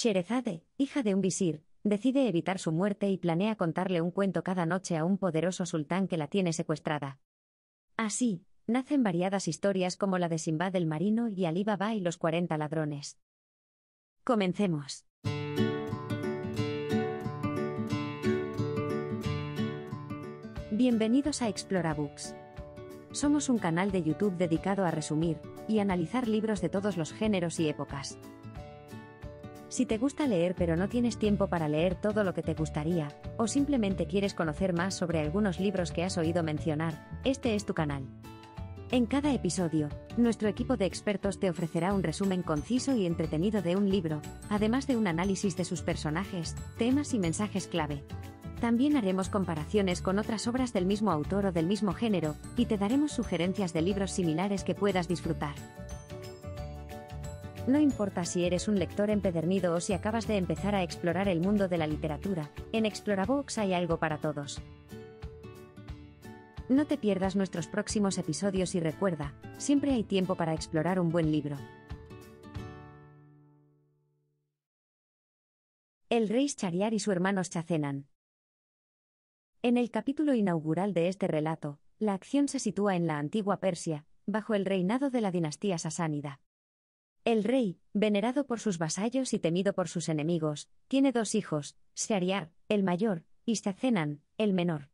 Sherezade, hija de un visir, decide evitar su muerte y planea contarle un cuento cada noche a un poderoso sultán que la tiene secuestrada. Así, nacen variadas historias como la de Simbad el Marino y Ali Baba y los 40 ladrones. Comencemos. Bienvenidos a Explorabooks. Somos un canal de YouTube dedicado a resumir y analizar libros de todos los géneros y épocas. Si te gusta leer pero no tienes tiempo para leer todo lo que te gustaría, o simplemente quieres conocer más sobre algunos libros que has oído mencionar, este es tu canal. En cada episodio, nuestro equipo de expertos te ofrecerá un resumen conciso y entretenido de un libro, además de un análisis de sus personajes, temas y mensajes clave. También haremos comparaciones con otras obras del mismo autor o del mismo género, y te daremos sugerencias de libros similares que puedas disfrutar. No importa si eres un lector empedernido o si acabas de empezar a explorar el mundo de la literatura, en Explorabox hay algo para todos. No te pierdas nuestros próximos episodios y recuerda, siempre hay tiempo para explorar un buen libro. El rey Chariar y su hermano Chacenan. En el capítulo inaugural de este relato, la acción se sitúa en la antigua Persia, bajo el reinado de la dinastía sasánida. El rey, venerado por sus vasallos y temido por sus enemigos, tiene dos hijos, Shariar, el mayor, y Sacenan, el menor.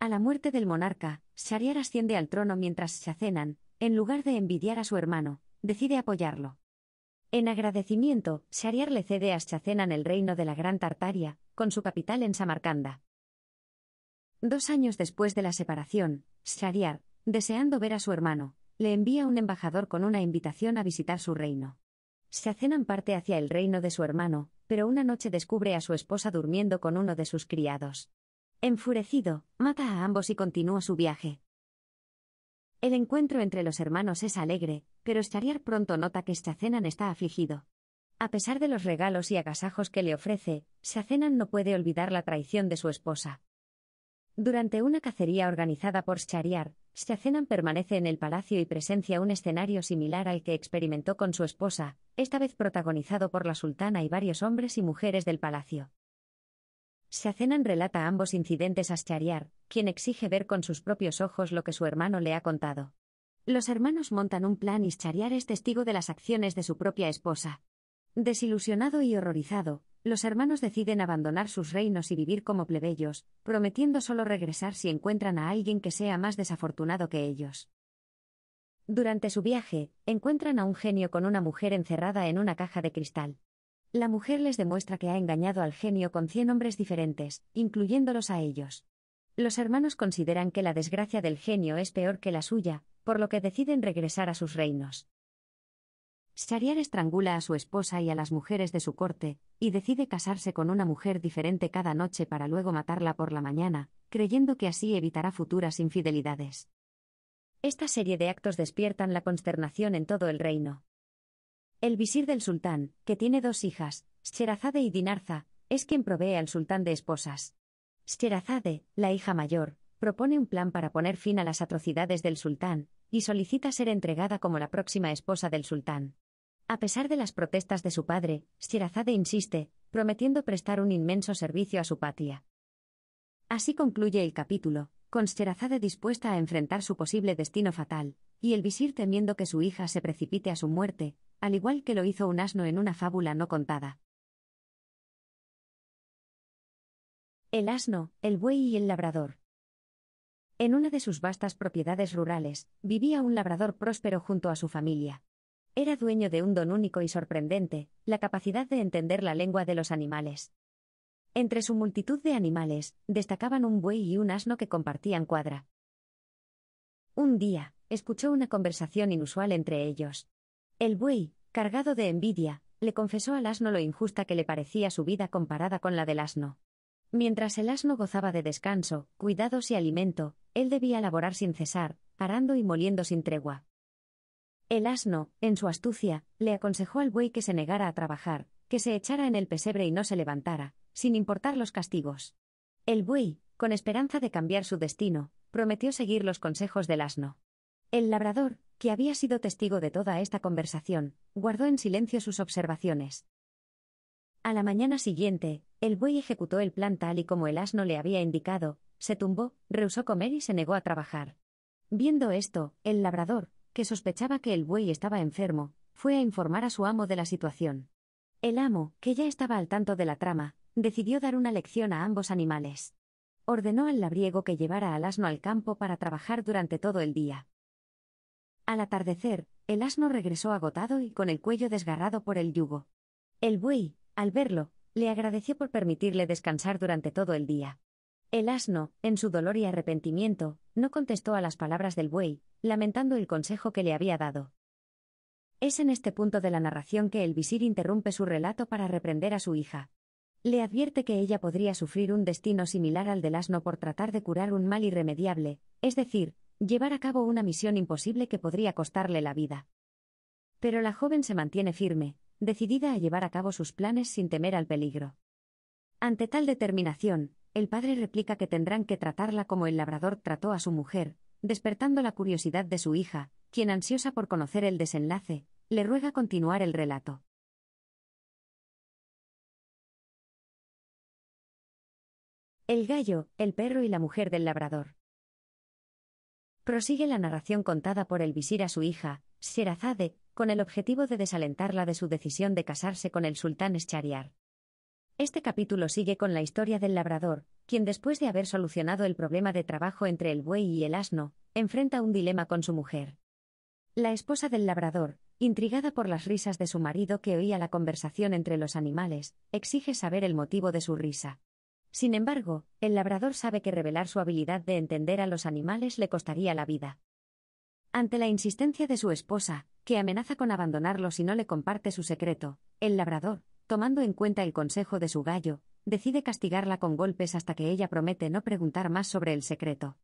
A la muerte del monarca, Shariar asciende al trono mientras Sacenan, en lugar de envidiar a su hermano, decide apoyarlo. En agradecimiento, Shariar le cede a Shacenan el reino de la Gran Tartaria, con su capital en Samarcanda. Dos años después de la separación, Shariar, deseando ver a su hermano, le envía un embajador con una invitación a visitar su reino. Shacenan parte hacia el reino de su hermano, pero una noche descubre a su esposa durmiendo con uno de sus criados. Enfurecido, mata a ambos y continúa su viaje. El encuentro entre los hermanos es alegre, pero Shariar pronto nota que Shazenan está afligido. A pesar de los regalos y agasajos que le ofrece, Shacenan no puede olvidar la traición de su esposa. Durante una cacería organizada por Shariar, Shazenan permanece en el palacio y presencia un escenario similar al que experimentó con su esposa, esta vez protagonizado por la sultana y varios hombres y mujeres del palacio. Shazenan relata ambos incidentes a Shariar, quien exige ver con sus propios ojos lo que su hermano le ha contado. Los hermanos montan un plan y Shariar es testigo de las acciones de su propia esposa. Desilusionado y horrorizado, los hermanos deciden abandonar sus reinos y vivir como plebeyos, prometiendo solo regresar si encuentran a alguien que sea más desafortunado que ellos. Durante su viaje, encuentran a un genio con una mujer encerrada en una caja de cristal. La mujer les demuestra que ha engañado al genio con cien hombres diferentes, incluyéndolos a ellos. Los hermanos consideran que la desgracia del genio es peor que la suya, por lo que deciden regresar a sus reinos. Shariar estrangula a su esposa y a las mujeres de su corte, y decide casarse con una mujer diferente cada noche para luego matarla por la mañana, creyendo que así evitará futuras infidelidades. Esta serie de actos despiertan la consternación en todo el reino. El visir del sultán, que tiene dos hijas, Sherazade y Dinarza, es quien provee al sultán de esposas. Sherazade, la hija mayor, propone un plan para poner fin a las atrocidades del sultán, y solicita ser entregada como la próxima esposa del sultán. A pesar de las protestas de su padre, Sierazade insiste, prometiendo prestar un inmenso servicio a su patria. Así concluye el capítulo, con Sierazade dispuesta a enfrentar su posible destino fatal, y el visir temiendo que su hija se precipite a su muerte, al igual que lo hizo un asno en una fábula no contada. El asno, el buey y el labrador. En una de sus vastas propiedades rurales, vivía un labrador próspero junto a su familia. Era dueño de un don único y sorprendente, la capacidad de entender la lengua de los animales. Entre su multitud de animales, destacaban un buey y un asno que compartían cuadra. Un día, escuchó una conversación inusual entre ellos. El buey, cargado de envidia, le confesó al asno lo injusta que le parecía su vida comparada con la del asno. Mientras el asno gozaba de descanso, cuidados y alimento, él debía laborar sin cesar, arando y moliendo sin tregua. El asno, en su astucia, le aconsejó al buey que se negara a trabajar, que se echara en el pesebre y no se levantara, sin importar los castigos. El buey, con esperanza de cambiar su destino, prometió seguir los consejos del asno. El labrador, que había sido testigo de toda esta conversación, guardó en silencio sus observaciones. A la mañana siguiente, el buey ejecutó el plan tal y como el asno le había indicado, se tumbó, rehusó comer y se negó a trabajar. Viendo esto, el labrador, que sospechaba que el buey estaba enfermo, fue a informar a su amo de la situación. El amo, que ya estaba al tanto de la trama, decidió dar una lección a ambos animales. Ordenó al labriego que llevara al asno al campo para trabajar durante todo el día. Al atardecer, el asno regresó agotado y con el cuello desgarrado por el yugo. El buey, al verlo, le agradeció por permitirle descansar durante todo el día. El asno, en su dolor y arrepentimiento, no contestó a las palabras del buey, lamentando el consejo que le había dado. Es en este punto de la narración que el visir interrumpe su relato para reprender a su hija. Le advierte que ella podría sufrir un destino similar al del asno por tratar de curar un mal irremediable, es decir, llevar a cabo una misión imposible que podría costarle la vida. Pero la joven se mantiene firme, decidida a llevar a cabo sus planes sin temer al peligro. Ante tal determinación, el padre replica que tendrán que tratarla como el labrador trató a su mujer, despertando la curiosidad de su hija, quien ansiosa por conocer el desenlace, le ruega continuar el relato. El gallo, el perro y la mujer del labrador. Prosigue la narración contada por el visir a su hija, Sherazade, con el objetivo de desalentarla de su decisión de casarse con el sultán Eschariar. Este capítulo sigue con la historia del labrador, quien después de haber solucionado el problema de trabajo entre el buey y el asno, enfrenta un dilema con su mujer. La esposa del labrador, intrigada por las risas de su marido que oía la conversación entre los animales, exige saber el motivo de su risa. Sin embargo, el labrador sabe que revelar su habilidad de entender a los animales le costaría la vida. Ante la insistencia de su esposa, que amenaza con abandonarlo si no le comparte su secreto, el labrador, tomando en cuenta el consejo de su gallo, decide castigarla con golpes hasta que ella promete no preguntar más sobre el secreto.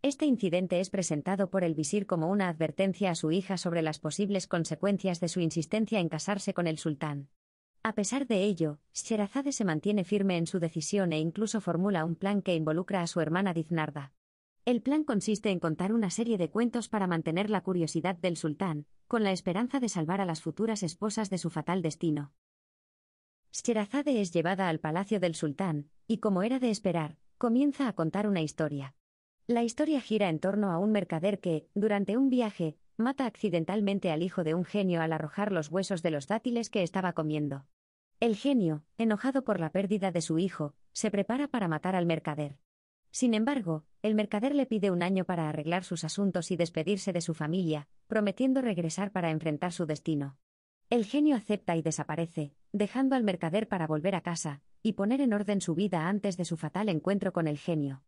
Este incidente es presentado por el visir como una advertencia a su hija sobre las posibles consecuencias de su insistencia en casarse con el sultán. A pesar de ello, Sherazade se mantiene firme en su decisión e incluso formula un plan que involucra a su hermana Diznarda. El plan consiste en contar una serie de cuentos para mantener la curiosidad del sultán, con la esperanza de salvar a las futuras esposas de su fatal destino. Sherazade es llevada al palacio del sultán, y como era de esperar, comienza a contar una historia. La historia gira en torno a un mercader que, durante un viaje, mata accidentalmente al hijo de un genio al arrojar los huesos de los dátiles que estaba comiendo. El genio, enojado por la pérdida de su hijo, se prepara para matar al mercader. Sin embargo, el mercader le pide un año para arreglar sus asuntos y despedirse de su familia, prometiendo regresar para enfrentar su destino. El genio acepta y desaparece, dejando al mercader para volver a casa, y poner en orden su vida antes de su fatal encuentro con el genio.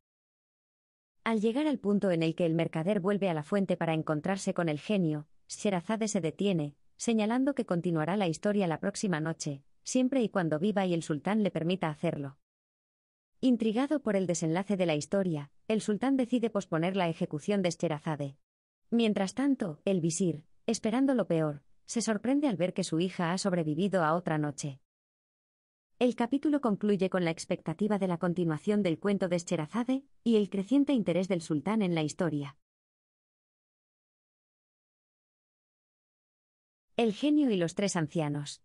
Al llegar al punto en el que el mercader vuelve a la fuente para encontrarse con el genio, Sherazade se detiene, señalando que continuará la historia la próxima noche, siempre y cuando viva y el sultán le permita hacerlo. Intrigado por el desenlace de la historia, el sultán decide posponer la ejecución de Scheherazade. Mientras tanto, el visir, esperando lo peor, se sorprende al ver que su hija ha sobrevivido a otra noche. El capítulo concluye con la expectativa de la continuación del cuento de Scheherazade y el creciente interés del sultán en la historia. El genio y los tres ancianos.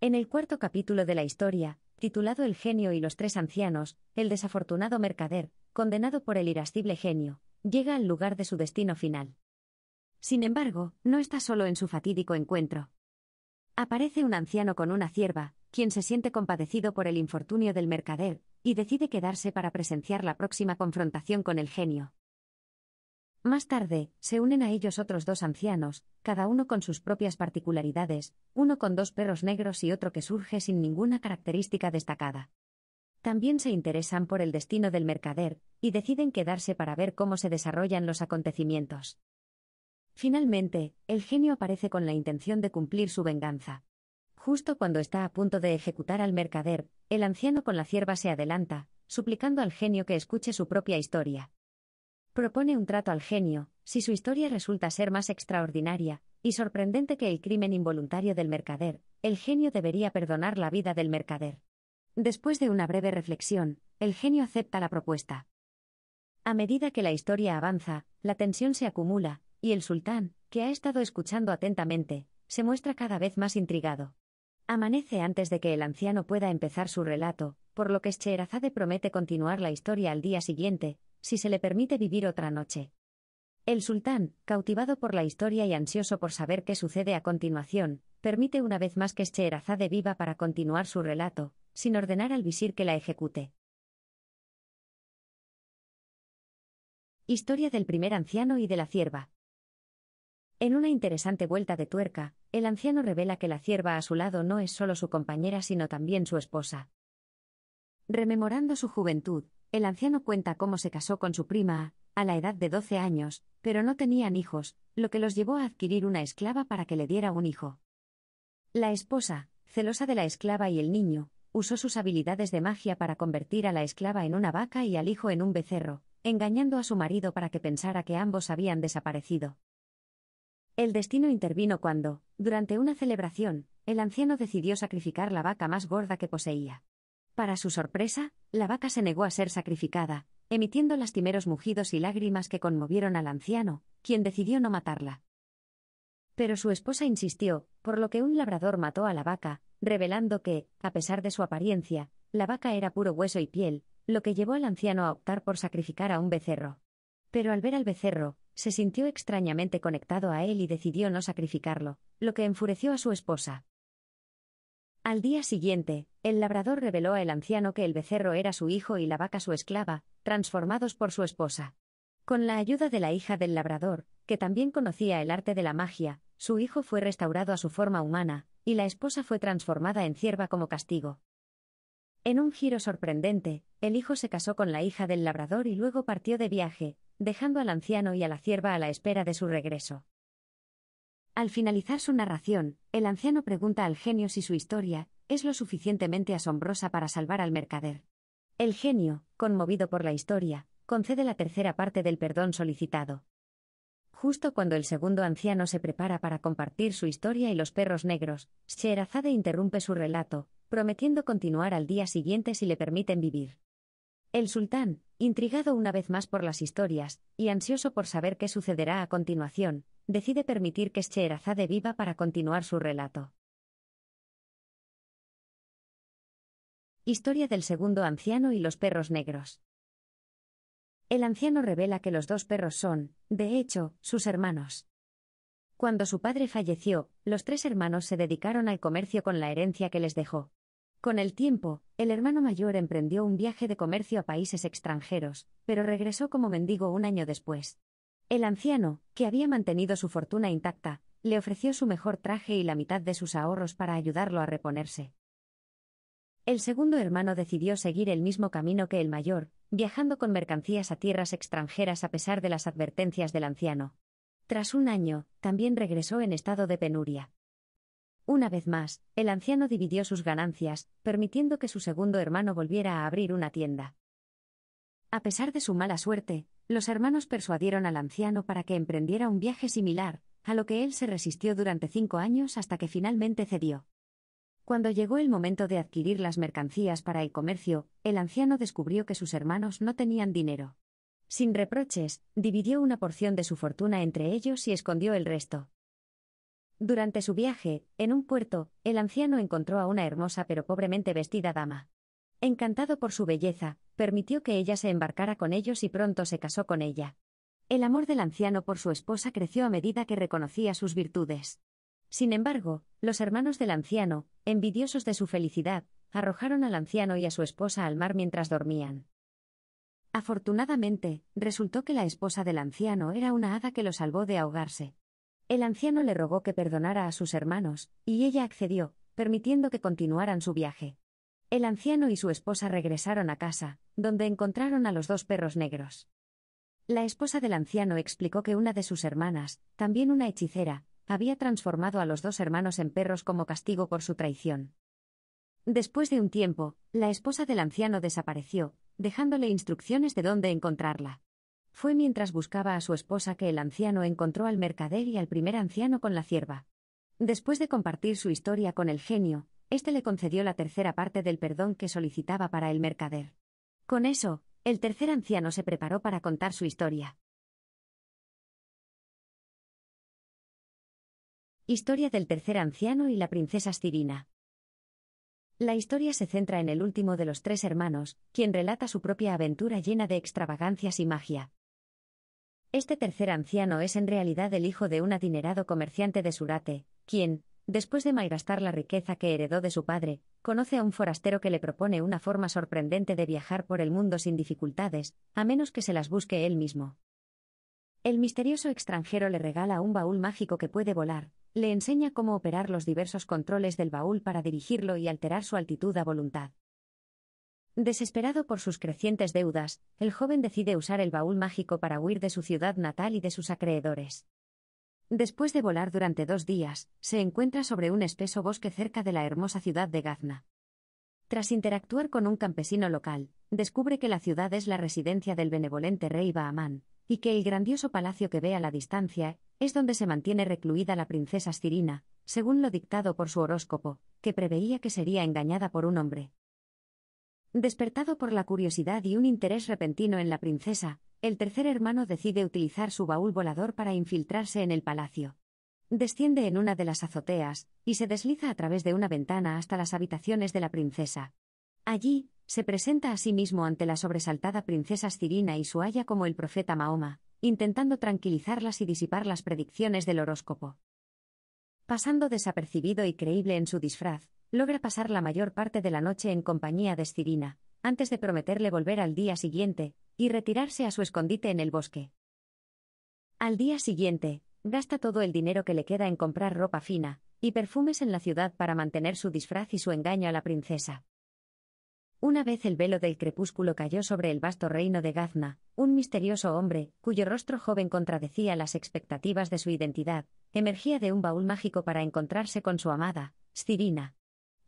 En el cuarto capítulo de la historia, titulado El genio y los tres ancianos, el desafortunado mercader, condenado por el irascible genio, llega al lugar de su destino final. Sin embargo, no está solo en su fatídico encuentro. Aparece un anciano con una cierva, quien se siente compadecido por el infortunio del mercader, y decide quedarse para presenciar la próxima confrontación con el genio. Más tarde, se unen a ellos otros dos ancianos, cada uno con sus propias particularidades, uno con dos perros negros y otro que surge sin ninguna característica destacada. También se interesan por el destino del mercader, y deciden quedarse para ver cómo se desarrollan los acontecimientos. Finalmente, el genio aparece con la intención de cumplir su venganza. Justo cuando está a punto de ejecutar al mercader, el anciano con la cierva se adelanta, suplicando al genio que escuche su propia historia. Propone un trato al genio, si su historia resulta ser más extraordinaria y sorprendente que el crimen involuntario del mercader, el genio debería perdonar la vida del mercader. Después de una breve reflexión, el genio acepta la propuesta. A medida que la historia avanza, la tensión se acumula, y el sultán, que ha estado escuchando atentamente, se muestra cada vez más intrigado. Amanece antes de que el anciano pueda empezar su relato, por lo que Scheherazade promete continuar la historia al día siguiente, si se le permite vivir otra noche. El sultán, cautivado por la historia y ansioso por saber qué sucede a continuación, permite una vez más que Scheherazade viva para continuar su relato, sin ordenar al visir que la ejecute. Historia del primer anciano y de la cierva. En una interesante vuelta de tuerca, el anciano revela que la cierva a su lado no es solo su compañera sino también su esposa. Rememorando su juventud, el anciano cuenta cómo se casó con su prima, a la edad de 12 años, pero no tenían hijos, lo que los llevó a adquirir una esclava para que le diera un hijo. La esposa, celosa de la esclava y el niño, usó sus habilidades de magia para convertir a la esclava en una vaca y al hijo en un becerro, engañando a su marido para que pensara que ambos habían desaparecido. El destino intervino cuando, durante una celebración, el anciano decidió sacrificar la vaca más gorda que poseía. Para su sorpresa, la vaca se negó a ser sacrificada, emitiendo lastimeros mugidos y lágrimas que conmovieron al anciano, quien decidió no matarla. Pero su esposa insistió, por lo que un labrador mató a la vaca, revelando que, a pesar de su apariencia, la vaca era puro hueso y piel, lo que llevó al anciano a optar por sacrificar a un becerro. Pero al ver al becerro, se sintió extrañamente conectado a él y decidió no sacrificarlo, lo que enfureció a su esposa. Al día siguiente, el labrador reveló al anciano que el becerro era su hijo y la vaca su esclava, transformados por su esposa. Con la ayuda de la hija del labrador, que también conocía el arte de la magia, su hijo fue restaurado a su forma humana, y la esposa fue transformada en cierva como castigo. En un giro sorprendente, el hijo se casó con la hija del labrador y luego partió de viaje, dejando al anciano y a la cierva a la espera de su regreso. Al finalizar su narración, el anciano pregunta al genio si su historia es lo suficientemente asombrosa para salvar al mercader. El genio, conmovido por la historia, concede la tercera parte del perdón solicitado. Justo cuando el segundo anciano se prepara para compartir su historia y los perros negros, Sherazade interrumpe su relato, prometiendo continuar al día siguiente si le permiten vivir. El sultán, intrigado una vez más por las historias, y ansioso por saber qué sucederá a continuación, decide permitir que Scheherazade viva para continuar su relato. Historia del segundo anciano y los perros negros. El anciano revela que los dos perros son, de hecho, sus hermanos. Cuando su padre falleció, los tres hermanos se dedicaron al comercio con la herencia que les dejó. Con el tiempo, el hermano mayor emprendió un viaje de comercio a países extranjeros, pero regresó como mendigo un año después. El anciano, que había mantenido su fortuna intacta, le ofreció su mejor traje y la mitad de sus ahorros para ayudarlo a reponerse. El segundo hermano decidió seguir el mismo camino que el mayor, viajando con mercancías a tierras extranjeras a pesar de las advertencias del anciano. Tras un año, también regresó en estado de penuria. Una vez más, el anciano dividió sus ganancias, permitiendo que su segundo hermano volviera a abrir una tienda. A pesar de su mala suerte, los hermanos persuadieron al anciano para que emprendiera un viaje similar, a lo que él se resistió durante cinco años hasta que finalmente cedió. Cuando llegó el momento de adquirir las mercancías para el comercio, el anciano descubrió que sus hermanos no tenían dinero. Sin reproches, dividió una porción de su fortuna entre ellos y escondió el resto. Durante su viaje, en un puerto, el anciano encontró a una hermosa pero pobremente vestida dama. Encantado por su belleza, permitió que ella se embarcara con ellos y pronto se casó con ella. El amor del anciano por su esposa creció a medida que reconocía sus virtudes. Sin embargo, los hermanos del anciano, envidiosos de su felicidad, arrojaron al anciano y a su esposa al mar mientras dormían. Afortunadamente, resultó que la esposa del anciano era una hada que lo salvó de ahogarse. El anciano le rogó que perdonara a sus hermanos, y ella accedió, permitiendo que continuaran su viaje. El anciano y su esposa regresaron a casa, donde encontraron a los dos perros negros. La esposa del anciano explicó que una de sus hermanas, también una hechicera, había transformado a los dos hermanos en perros como castigo por su traición. Después de un tiempo, la esposa del anciano desapareció, dejándole instrucciones de dónde encontrarla. Fue mientras buscaba a su esposa que el anciano encontró al mercader y al primer anciano con la cierva. Después de compartir su historia con el genio, éste le concedió la tercera parte del perdón que solicitaba para el mercader. Con eso, el tercer anciano se preparó para contar su historia. Historia del tercer anciano y la princesa Stirina. La historia se centra en el último de los tres hermanos, quien relata su propia aventura llena de extravagancias y magia. Este tercer anciano es en realidad el hijo de un adinerado comerciante de Surate, quien, después de malgastar la riqueza que heredó de su padre, conoce a un forastero que le propone una forma sorprendente de viajar por el mundo sin dificultades, a menos que se las busque él mismo. El misterioso extranjero le regala un baúl mágico que puede volar, le enseña cómo operar los diversos controles del baúl para dirigirlo y alterar su altitud a voluntad. Desesperado por sus crecientes deudas, el joven decide usar el baúl mágico para huir de su ciudad natal y de sus acreedores. Después de volar durante dos días, se encuentra sobre un espeso bosque cerca de la hermosa ciudad de Gazna. Tras interactuar con un campesino local, descubre que la ciudad es la residencia del benevolente rey Bahamán, y que el grandioso palacio que ve a la distancia es donde se mantiene recluida la princesa Cirina, según lo dictado por su horóscopo, que preveía que sería engañada por un hombre. Despertado por la curiosidad y un interés repentino en la princesa, el tercer hermano decide utilizar su baúl volador para infiltrarse en el palacio. Desciende en una de las azoteas, y se desliza a través de una ventana hasta las habitaciones de la princesa. Allí, se presenta a sí mismo ante la sobresaltada princesa Cirina y su haya como el profeta Mahoma, intentando tranquilizarlas y disipar las predicciones del horóscopo. Pasando desapercibido y creíble en su disfraz, logra pasar la mayor parte de la noche en compañía de Cirina, antes de prometerle volver al día siguiente, y retirarse a su escondite en el bosque. Al día siguiente, gasta todo el dinero que le queda en comprar ropa fina, y perfumes en la ciudad para mantener su disfraz y su engaño a la princesa. Una vez el velo del crepúsculo cayó sobre el vasto reino de Gazna, un misterioso hombre, cuyo rostro joven contradecía las expectativas de su identidad, emergía de un baúl mágico para encontrarse con su amada, Cirina.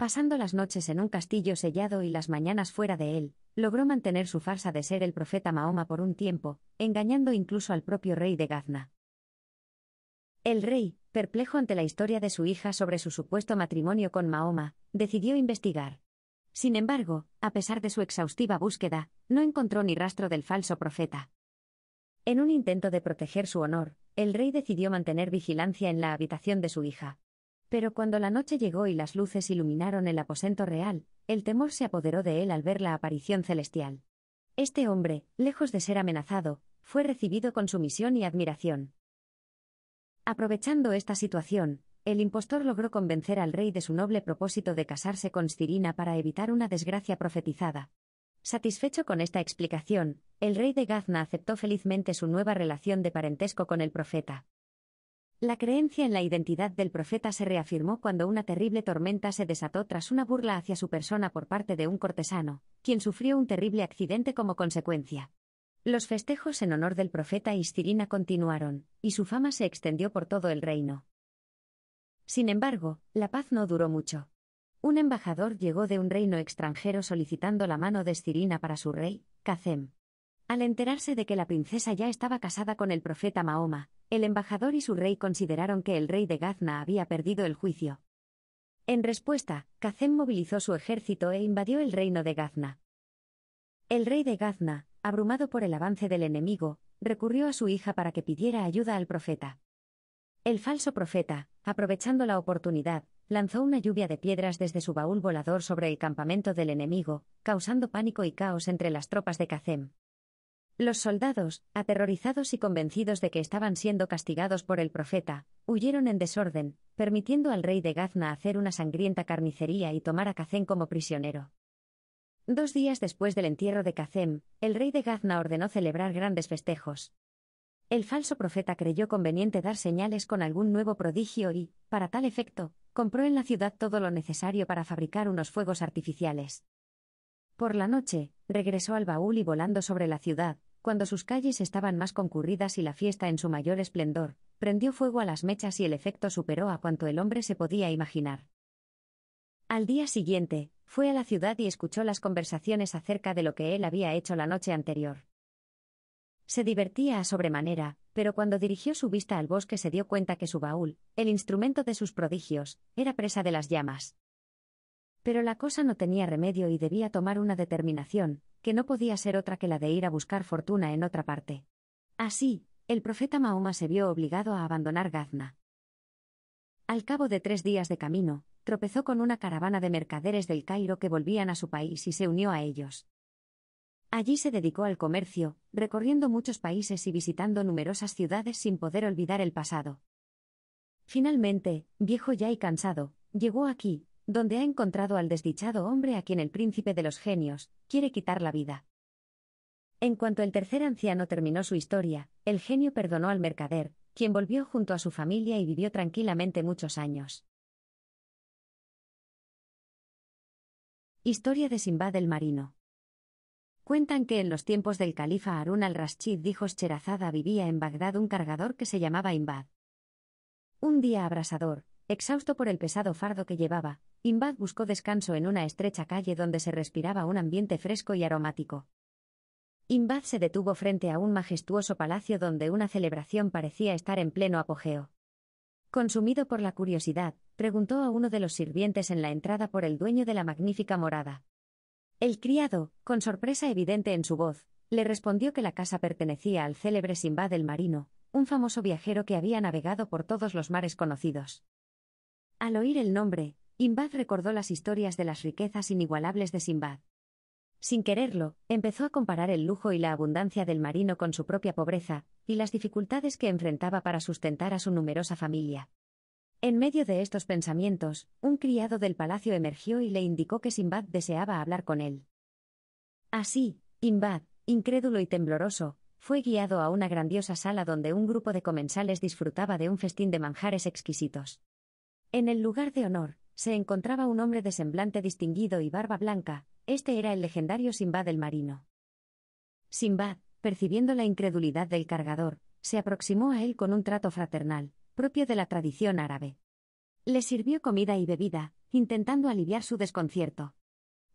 Pasando las noches en un castillo sellado y las mañanas fuera de él, logró mantener su farsa de ser el profeta Mahoma por un tiempo, engañando incluso al propio rey de Gazna. El rey, perplejo ante la historia de su hija sobre su supuesto matrimonio con Mahoma, decidió investigar. Sin embargo, a pesar de su exhaustiva búsqueda, no encontró ni rastro del falso profeta. En un intento de proteger su honor, el rey decidió mantener vigilancia en la habitación de su hija. Pero cuando la noche llegó y las luces iluminaron el aposento real, el temor se apoderó de él al ver la aparición celestial. Este hombre, lejos de ser amenazado, fue recibido con sumisión y admiración. Aprovechando esta situación, el impostor logró convencer al rey de su noble propósito de casarse con Cirina para evitar una desgracia profetizada. Satisfecho con esta explicación, el rey de Gazna aceptó felizmente su nueva relación de parentesco con el profeta. La creencia en la identidad del profeta se reafirmó cuando una terrible tormenta se desató tras una burla hacia su persona por parte de un cortesano, quien sufrió un terrible accidente como consecuencia. Los festejos en honor del profeta y Istirina continuaron, y su fama se extendió por todo el reino. Sin embargo, la paz no duró mucho. Un embajador llegó de un reino extranjero solicitando la mano de stirina para su rey, Kacem. Al enterarse de que la princesa ya estaba casada con el profeta Mahoma, el embajador y su rey consideraron que el rey de Gazna había perdido el juicio. En respuesta, Kazem movilizó su ejército e invadió el reino de Gazna. El rey de Gazna, abrumado por el avance del enemigo, recurrió a su hija para que pidiera ayuda al profeta. El falso profeta, aprovechando la oportunidad, lanzó una lluvia de piedras desde su baúl volador sobre el campamento del enemigo, causando pánico y caos entre las tropas de Kacem. Los soldados, aterrorizados y convencidos de que estaban siendo castigados por el profeta, huyeron en desorden, permitiendo al rey de Gazna hacer una sangrienta carnicería y tomar a Kacem como prisionero. Dos días después del entierro de Cacem, el rey de Gazna ordenó celebrar grandes festejos. El falso profeta creyó conveniente dar señales con algún nuevo prodigio y, para tal efecto, compró en la ciudad todo lo necesario para fabricar unos fuegos artificiales. Por la noche, regresó al baúl y volando sobre la ciudad, cuando sus calles estaban más concurridas y la fiesta en su mayor esplendor, prendió fuego a las mechas y el efecto superó a cuanto el hombre se podía imaginar. Al día siguiente, fue a la ciudad y escuchó las conversaciones acerca de lo que él había hecho la noche anterior. Se divertía a sobremanera, pero cuando dirigió su vista al bosque se dio cuenta que su baúl, el instrumento de sus prodigios, era presa de las llamas. Pero la cosa no tenía remedio y debía tomar una determinación, que no podía ser otra que la de ir a buscar fortuna en otra parte. Así, el profeta Mahoma se vio obligado a abandonar Gazna. Al cabo de tres días de camino, tropezó con una caravana de mercaderes del Cairo que volvían a su país y se unió a ellos. Allí se dedicó al comercio, recorriendo muchos países y visitando numerosas ciudades sin poder olvidar el pasado. Finalmente, viejo ya y cansado, llegó aquí, donde ha encontrado al desdichado hombre a quien el príncipe de los genios quiere quitar la vida. En cuanto el tercer anciano terminó su historia, el genio perdonó al mercader, quien volvió junto a su familia y vivió tranquilamente muchos años. Historia de Simbad el Marino. Cuentan que en los tiempos del califa Harun al-Rashid dijo Sherazada vivía en Bagdad un cargador que se llamaba Imbad. Un día abrasador, exhausto por el pesado fardo que llevaba, Imbad buscó descanso en una estrecha calle donde se respiraba un ambiente fresco y aromático. Imbad se detuvo frente a un majestuoso palacio donde una celebración parecía estar en pleno apogeo. Consumido por la curiosidad, preguntó a uno de los sirvientes en la entrada por el dueño de la magnífica morada. El criado, con sorpresa evidente en su voz, le respondió que la casa pertenecía al célebre Simbad el Marino, un famoso viajero que había navegado por todos los mares conocidos. Al oír el nombre, Imbad recordó las historias de las riquezas inigualables de Simbad. Sin quererlo, empezó a comparar el lujo y la abundancia del marino con su propia pobreza, y las dificultades que enfrentaba para sustentar a su numerosa familia. En medio de estos pensamientos, un criado del palacio emergió y le indicó que Simbad deseaba hablar con él. Así, Imbad, incrédulo y tembloroso, fue guiado a una grandiosa sala donde un grupo de comensales disfrutaba de un festín de manjares exquisitos. En el lugar de honor, se encontraba un hombre de semblante distinguido y barba blanca, este era el legendario Simbad el marino. Simbad, percibiendo la incredulidad del cargador, se aproximó a él con un trato fraternal, propio de la tradición árabe. Le sirvió comida y bebida, intentando aliviar su desconcierto.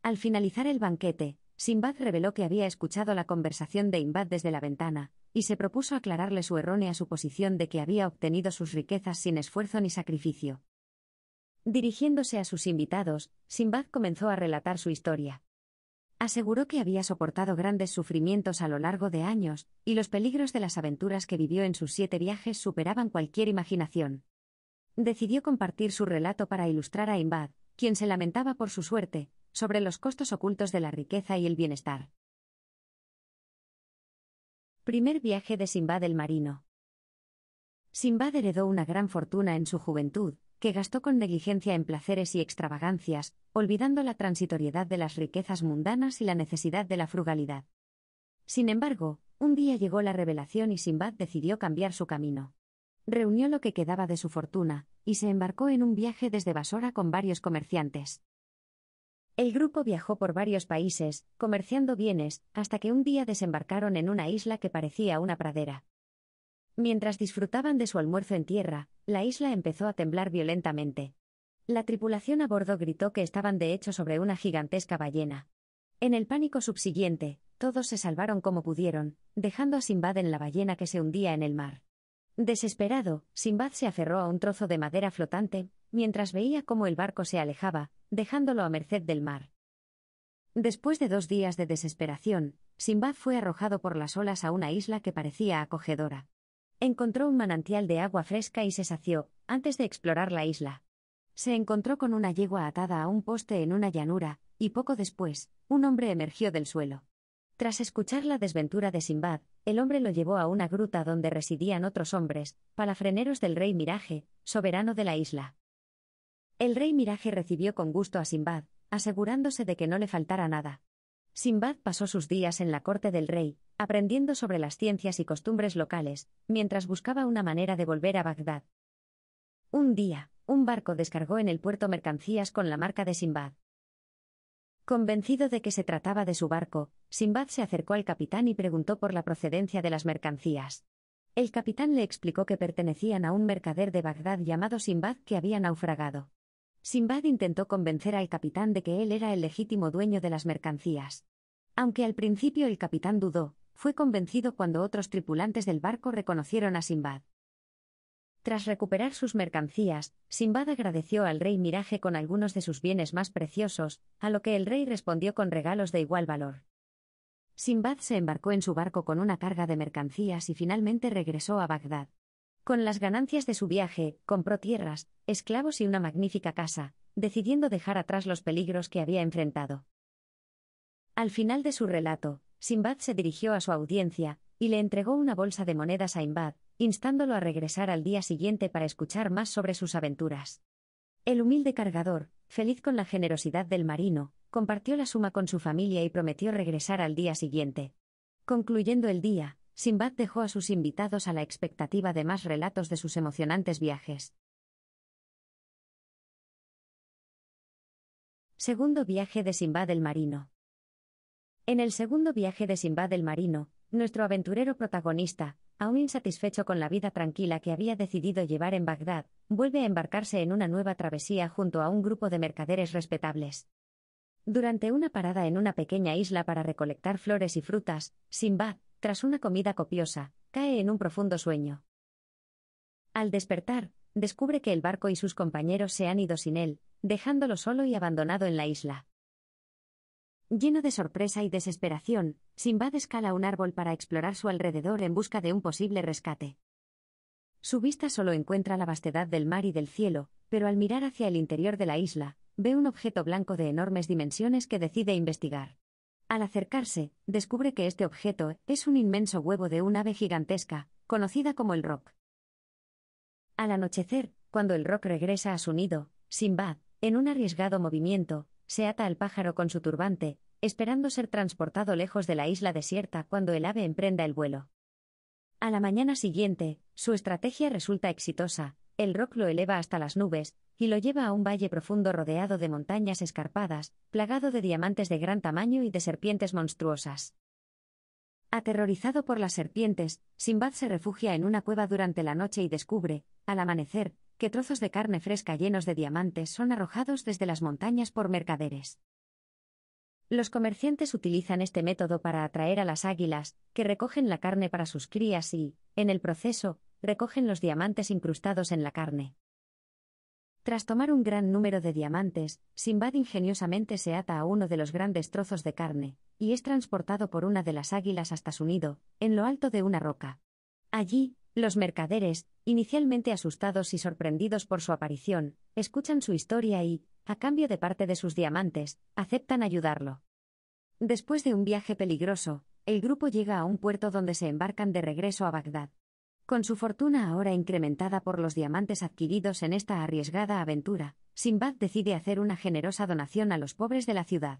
Al finalizar el banquete, Simbad reveló que había escuchado la conversación de Imbad desde la ventana, y se propuso aclararle su errónea suposición de que había obtenido sus riquezas sin esfuerzo ni sacrificio. Dirigiéndose a sus invitados, Simbad comenzó a relatar su historia. Aseguró que había soportado grandes sufrimientos a lo largo de años, y los peligros de las aventuras que vivió en sus siete viajes superaban cualquier imaginación. Decidió compartir su relato para ilustrar a Imbad, quien se lamentaba por su suerte, sobre los costos ocultos de la riqueza y el bienestar. Primer viaje de Simbad el Marino. Simbad heredó una gran fortuna en su juventud, que gastó con negligencia en placeres y extravagancias, olvidando la transitoriedad de las riquezas mundanas y la necesidad de la frugalidad. Sin embargo, un día llegó la revelación y Simbad decidió cambiar su camino. Reunió lo que quedaba de su fortuna, y se embarcó en un viaje desde Basora con varios comerciantes. El grupo viajó por varios países, comerciando bienes, hasta que un día desembarcaron en una isla que parecía una pradera. Mientras disfrutaban de su almuerzo en tierra, la isla empezó a temblar violentamente. La tripulación a bordo gritó que estaban de hecho sobre una gigantesca ballena. En el pánico subsiguiente, todos se salvaron como pudieron, dejando a Simbad en la ballena que se hundía en el mar. Desesperado, Simbad se aferró a un trozo de madera flotante, mientras veía cómo el barco se alejaba, dejándolo a merced del mar. Después de dos días de desesperación, Simbad fue arrojado por las olas a una isla que parecía acogedora. Encontró un manantial de agua fresca y se sació, antes de explorar la isla. Se encontró con una yegua atada a un poste en una llanura, y poco después, un hombre emergió del suelo. Tras escuchar la desventura de Simbad, el hombre lo llevó a una gruta donde residían otros hombres, palafreneros del rey Miraje, soberano de la isla. El rey Miraje recibió con gusto a Simbad, asegurándose de que no le faltara nada. Simbad pasó sus días en la corte del rey, aprendiendo sobre las ciencias y costumbres locales, mientras buscaba una manera de volver a Bagdad. Un día, un barco descargó en el puerto mercancías con la marca de Simbad. Convencido de que se trataba de su barco, Simbad se acercó al capitán y preguntó por la procedencia de las mercancías. El capitán le explicó que pertenecían a un mercader de Bagdad llamado Simbad que había naufragado. Simbad intentó convencer al capitán de que él era el legítimo dueño de las mercancías. Aunque al principio el capitán dudó, fue convencido cuando otros tripulantes del barco reconocieron a Simbad. Tras recuperar sus mercancías, Simbad agradeció al rey Miraje con algunos de sus bienes más preciosos, a lo que el rey respondió con regalos de igual valor. Simbad se embarcó en su barco con una carga de mercancías y finalmente regresó a Bagdad. Con las ganancias de su viaje, compró tierras, esclavos y una magnífica casa, decidiendo dejar atrás los peligros que había enfrentado. Al final de su relato, Simbad se dirigió a su audiencia, y le entregó una bolsa de monedas a Imbad, instándolo a regresar al día siguiente para escuchar más sobre sus aventuras. El humilde cargador, feliz con la generosidad del marino, compartió la suma con su familia y prometió regresar al día siguiente. Concluyendo el día, Simbad dejó a sus invitados a la expectativa de más relatos de sus emocionantes viajes. Segundo viaje de Simbad el Marino. En el segundo viaje de Simbad el Marino, nuestro aventurero protagonista, aún insatisfecho con la vida tranquila que había decidido llevar en Bagdad, vuelve a embarcarse en una nueva travesía junto a un grupo de mercaderes respetables. Durante una parada en una pequeña isla para recolectar flores y frutas, Simbad, tras una comida copiosa, cae en un profundo sueño. Al despertar, descubre que el barco y sus compañeros se han ido sin él, dejándolo solo y abandonado en la isla. Lleno de sorpresa y desesperación, Sinbad escala un árbol para explorar su alrededor en busca de un posible rescate. Su vista solo encuentra la vastedad del mar y del cielo, pero al mirar hacia el interior de la isla, ve un objeto blanco de enormes dimensiones que decide investigar. Al acercarse, descubre que este objeto es un inmenso huevo de un ave gigantesca, conocida como el rock. Al anochecer, cuando el rock regresa a su nido, Sinbad, en un arriesgado movimiento, se ata al pájaro con su turbante, esperando ser transportado lejos de la isla desierta cuando el ave emprenda el vuelo. A la mañana siguiente, su estrategia resulta exitosa, el rock lo eleva hasta las nubes, y lo lleva a un valle profundo rodeado de montañas escarpadas, plagado de diamantes de gran tamaño y de serpientes monstruosas. Aterrorizado por las serpientes, Simbad se refugia en una cueva durante la noche y descubre, al amanecer, que trozos de carne fresca llenos de diamantes son arrojados desde las montañas por mercaderes. Los comerciantes utilizan este método para atraer a las águilas, que recogen la carne para sus crías y, en el proceso, recogen los diamantes incrustados en la carne. Tras tomar un gran número de diamantes, Simbad ingeniosamente se ata a uno de los grandes trozos de carne, y es transportado por una de las águilas hasta su nido, en lo alto de una roca. Allí, los mercaderes, inicialmente asustados y sorprendidos por su aparición, escuchan su historia y, a cambio de parte de sus diamantes, aceptan ayudarlo. Después de un viaje peligroso, el grupo llega a un puerto donde se embarcan de regreso a Bagdad. Con su fortuna ahora incrementada por los diamantes adquiridos en esta arriesgada aventura, Simbad decide hacer una generosa donación a los pobres de la ciudad.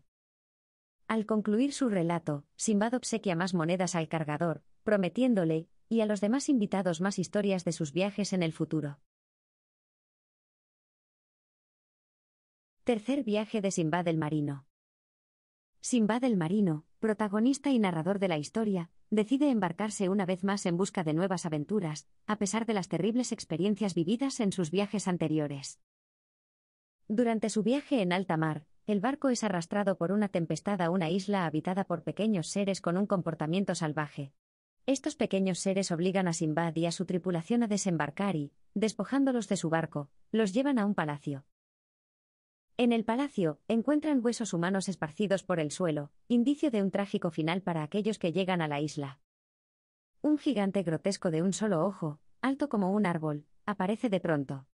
Al concluir su relato, Simbad obsequia más monedas al cargador, prometiéndole, y a los demás invitados más historias de sus viajes en el futuro. Tercer viaje de Simba del Marino. Simba del Marino, protagonista y narrador de la historia, decide embarcarse una vez más en busca de nuevas aventuras, a pesar de las terribles experiencias vividas en sus viajes anteriores. Durante su viaje en alta mar, el barco es arrastrado por una tempestad a una isla habitada por pequeños seres con un comportamiento salvaje, estos pequeños seres obligan a Sinbad y a su tripulación a desembarcar y, despojándolos de su barco, los llevan a un palacio. En el palacio, encuentran huesos humanos esparcidos por el suelo, indicio de un trágico final para aquellos que llegan a la isla. Un gigante grotesco de un solo ojo, alto como un árbol, aparece de pronto.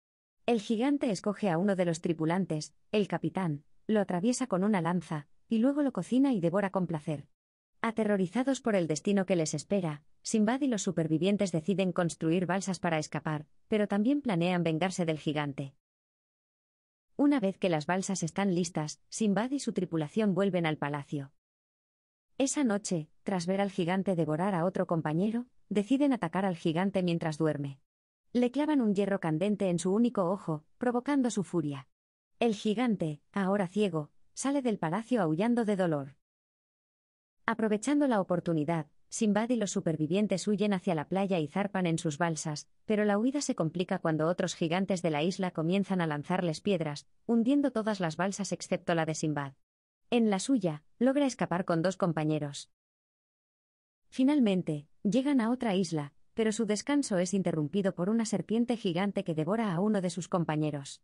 El gigante escoge a uno de los tripulantes, el capitán, lo atraviesa con una lanza, y luego lo cocina y devora con placer. Aterrorizados por el destino que les espera, Sinbad y los supervivientes deciden construir balsas para escapar, pero también planean vengarse del gigante. Una vez que las balsas están listas, Sinbad y su tripulación vuelven al palacio. Esa noche, tras ver al gigante devorar a otro compañero, deciden atacar al gigante mientras duerme. Le clavan un hierro candente en su único ojo, provocando su furia. El gigante, ahora ciego, sale del palacio aullando de dolor. Aprovechando la oportunidad, Sinbad y los supervivientes huyen hacia la playa y zarpan en sus balsas, pero la huida se complica cuando otros gigantes de la isla comienzan a lanzarles piedras, hundiendo todas las balsas excepto la de Sinbad. En la suya, logra escapar con dos compañeros. Finalmente, llegan a otra isla, pero su descanso es interrumpido por una serpiente gigante que devora a uno de sus compañeros.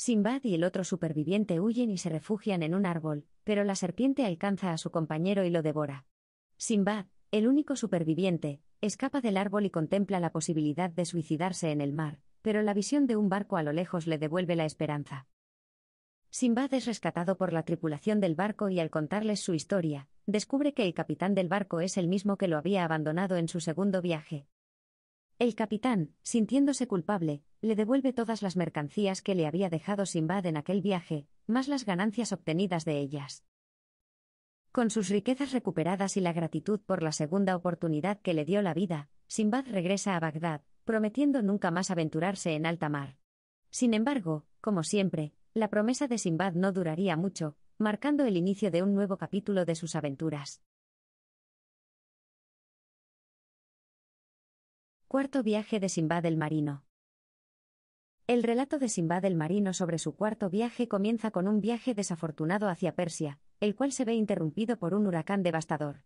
Sinbad y el otro superviviente huyen y se refugian en un árbol, pero la serpiente alcanza a su compañero y lo devora. Sinbad, el único superviviente, escapa del árbol y contempla la posibilidad de suicidarse en el mar, pero la visión de un barco a lo lejos le devuelve la esperanza. Sinbad es rescatado por la tripulación del barco y al contarles su historia, descubre que el capitán del barco es el mismo que lo había abandonado en su segundo viaje. El capitán, sintiéndose culpable, le devuelve todas las mercancías que le había dejado Sinbad en aquel viaje, más las ganancias obtenidas de ellas. Con sus riquezas recuperadas y la gratitud por la segunda oportunidad que le dio la vida, Sinbad regresa a Bagdad, prometiendo nunca más aventurarse en alta mar. Sin embargo, como siempre, la promesa de Sinbad no duraría mucho, marcando el inicio de un nuevo capítulo de sus aventuras. Cuarto viaje de Simbad el Marino. El relato de Simbad el Marino sobre su cuarto viaje comienza con un viaje desafortunado hacia Persia, el cual se ve interrumpido por un huracán devastador.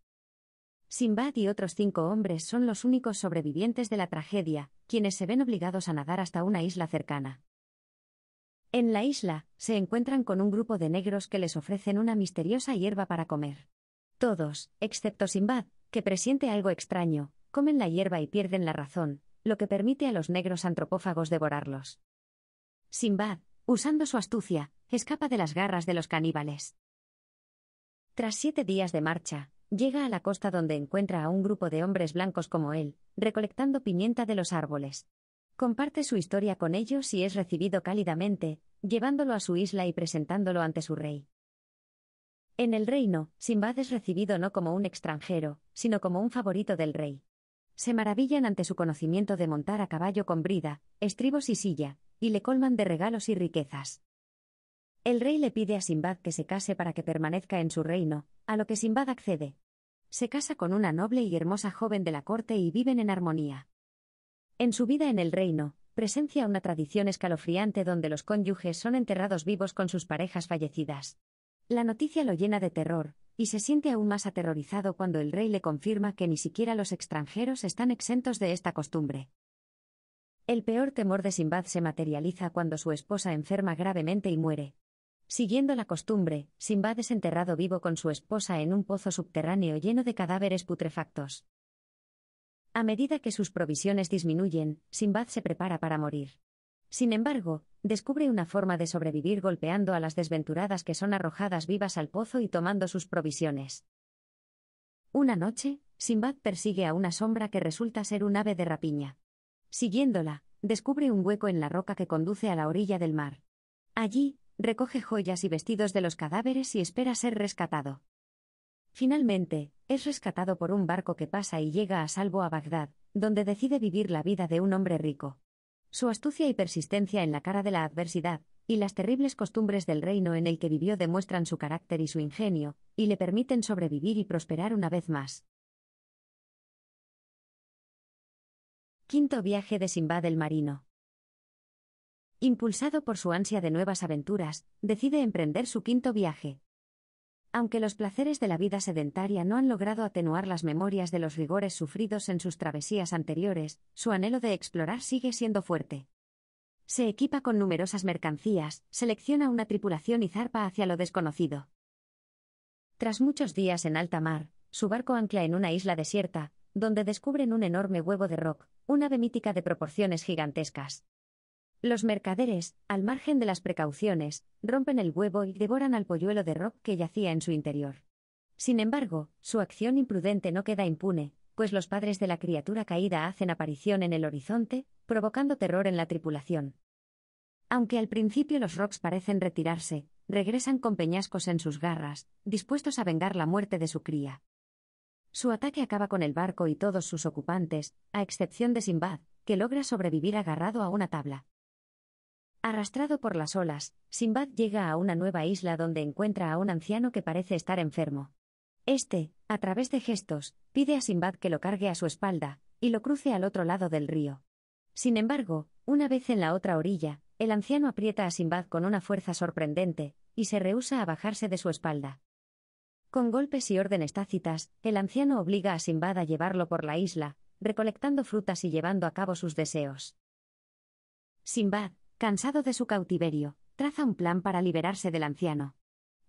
Simbad y otros cinco hombres son los únicos sobrevivientes de la tragedia, quienes se ven obligados a nadar hasta una isla cercana. En la isla, se encuentran con un grupo de negros que les ofrecen una misteriosa hierba para comer. Todos, excepto Simbad, que presiente algo extraño, comen la hierba y pierden la razón, lo que permite a los negros antropófagos devorarlos. Sinbad, usando su astucia, escapa de las garras de los caníbales. Tras siete días de marcha, llega a la costa donde encuentra a un grupo de hombres blancos como él, recolectando pimienta de los árboles. Comparte su historia con ellos y es recibido cálidamente, llevándolo a su isla y presentándolo ante su rey. En el reino, Sinbad es recibido no como un extranjero, sino como un favorito del rey se maravillan ante su conocimiento de montar a caballo con brida, estribos y silla, y le colman de regalos y riquezas. El rey le pide a Simbad que se case para que permanezca en su reino, a lo que Simbad accede. Se casa con una noble y hermosa joven de la corte y viven en armonía. En su vida en el reino, presencia una tradición escalofriante donde los cónyuges son enterrados vivos con sus parejas fallecidas. La noticia lo llena de terror, y se siente aún más aterrorizado cuando el rey le confirma que ni siquiera los extranjeros están exentos de esta costumbre. El peor temor de Simbad se materializa cuando su esposa enferma gravemente y muere. Siguiendo la costumbre, Simbad es enterrado vivo con su esposa en un pozo subterráneo lleno de cadáveres putrefactos. A medida que sus provisiones disminuyen, Simbad se prepara para morir. Sin embargo, descubre una forma de sobrevivir golpeando a las desventuradas que son arrojadas vivas al pozo y tomando sus provisiones. Una noche, Simbad persigue a una sombra que resulta ser un ave de rapiña. Siguiéndola, descubre un hueco en la roca que conduce a la orilla del mar. Allí, recoge joyas y vestidos de los cadáveres y espera ser rescatado. Finalmente, es rescatado por un barco que pasa y llega a salvo a Bagdad, donde decide vivir la vida de un hombre rico. Su astucia y persistencia en la cara de la adversidad, y las terribles costumbres del reino en el que vivió demuestran su carácter y su ingenio, y le permiten sobrevivir y prosperar una vez más. Quinto viaje de Simbad el Marino. Impulsado por su ansia de nuevas aventuras, decide emprender su quinto viaje aunque los placeres de la vida sedentaria no han logrado atenuar las memorias de los rigores sufridos en sus travesías anteriores, su anhelo de explorar sigue siendo fuerte. Se equipa con numerosas mercancías, selecciona una tripulación y zarpa hacia lo desconocido. Tras muchos días en alta mar, su barco ancla en una isla desierta, donde descubren un enorme huevo de rock, una ave mítica de proporciones gigantescas. Los mercaderes, al margen de las precauciones, rompen el huevo y devoran al polluelo de rock que yacía en su interior. Sin embargo, su acción imprudente no queda impune, pues los padres de la criatura caída hacen aparición en el horizonte, provocando terror en la tripulación. Aunque al principio los Rocks parecen retirarse, regresan con peñascos en sus garras, dispuestos a vengar la muerte de su cría. Su ataque acaba con el barco y todos sus ocupantes, a excepción de Simbad, que logra sobrevivir agarrado a una tabla. Arrastrado por las olas, Simbad llega a una nueva isla donde encuentra a un anciano que parece estar enfermo. Este, a través de gestos, pide a Simbad que lo cargue a su espalda, y lo cruce al otro lado del río. Sin embargo, una vez en la otra orilla, el anciano aprieta a Simbad con una fuerza sorprendente, y se rehúsa a bajarse de su espalda. Con golpes y órdenes tácitas, el anciano obliga a Simbad a llevarlo por la isla, recolectando frutas y llevando a cabo sus deseos. Simbad, cansado de su cautiverio, traza un plan para liberarse del anciano.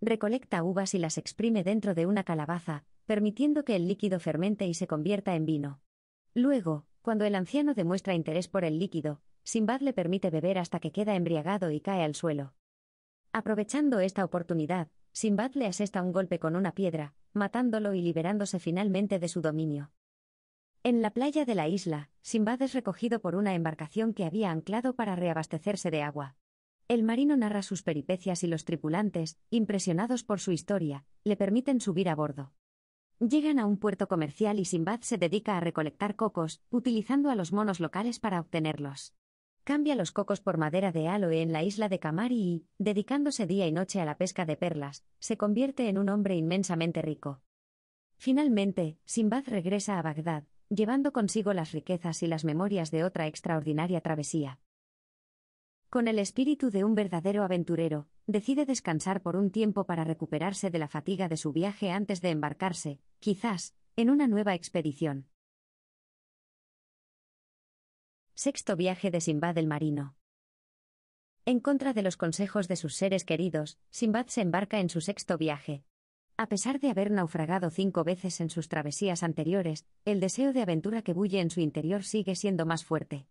Recolecta uvas y las exprime dentro de una calabaza, permitiendo que el líquido fermente y se convierta en vino. Luego, cuando el anciano demuestra interés por el líquido, Simbad le permite beber hasta que queda embriagado y cae al suelo. Aprovechando esta oportunidad, Simbad le asesta un golpe con una piedra, matándolo y liberándose finalmente de su dominio. En la playa de la isla, Simbad es recogido por una embarcación que había anclado para reabastecerse de agua. El marino narra sus peripecias y los tripulantes, impresionados por su historia, le permiten subir a bordo. Llegan a un puerto comercial y Simbad se dedica a recolectar cocos, utilizando a los monos locales para obtenerlos. Cambia los cocos por madera de aloe en la isla de Camari y, dedicándose día y noche a la pesca de perlas, se convierte en un hombre inmensamente rico. Finalmente, Simbad regresa a Bagdad, llevando consigo las riquezas y las memorias de otra extraordinaria travesía. Con el espíritu de un verdadero aventurero, decide descansar por un tiempo para recuperarse de la fatiga de su viaje antes de embarcarse, quizás, en una nueva expedición. Sexto viaje de Simbad el Marino. En contra de los consejos de sus seres queridos, Simbad se embarca en su sexto viaje, a pesar de haber naufragado cinco veces en sus travesías anteriores, el deseo de aventura que bulle en su interior sigue siendo más fuerte.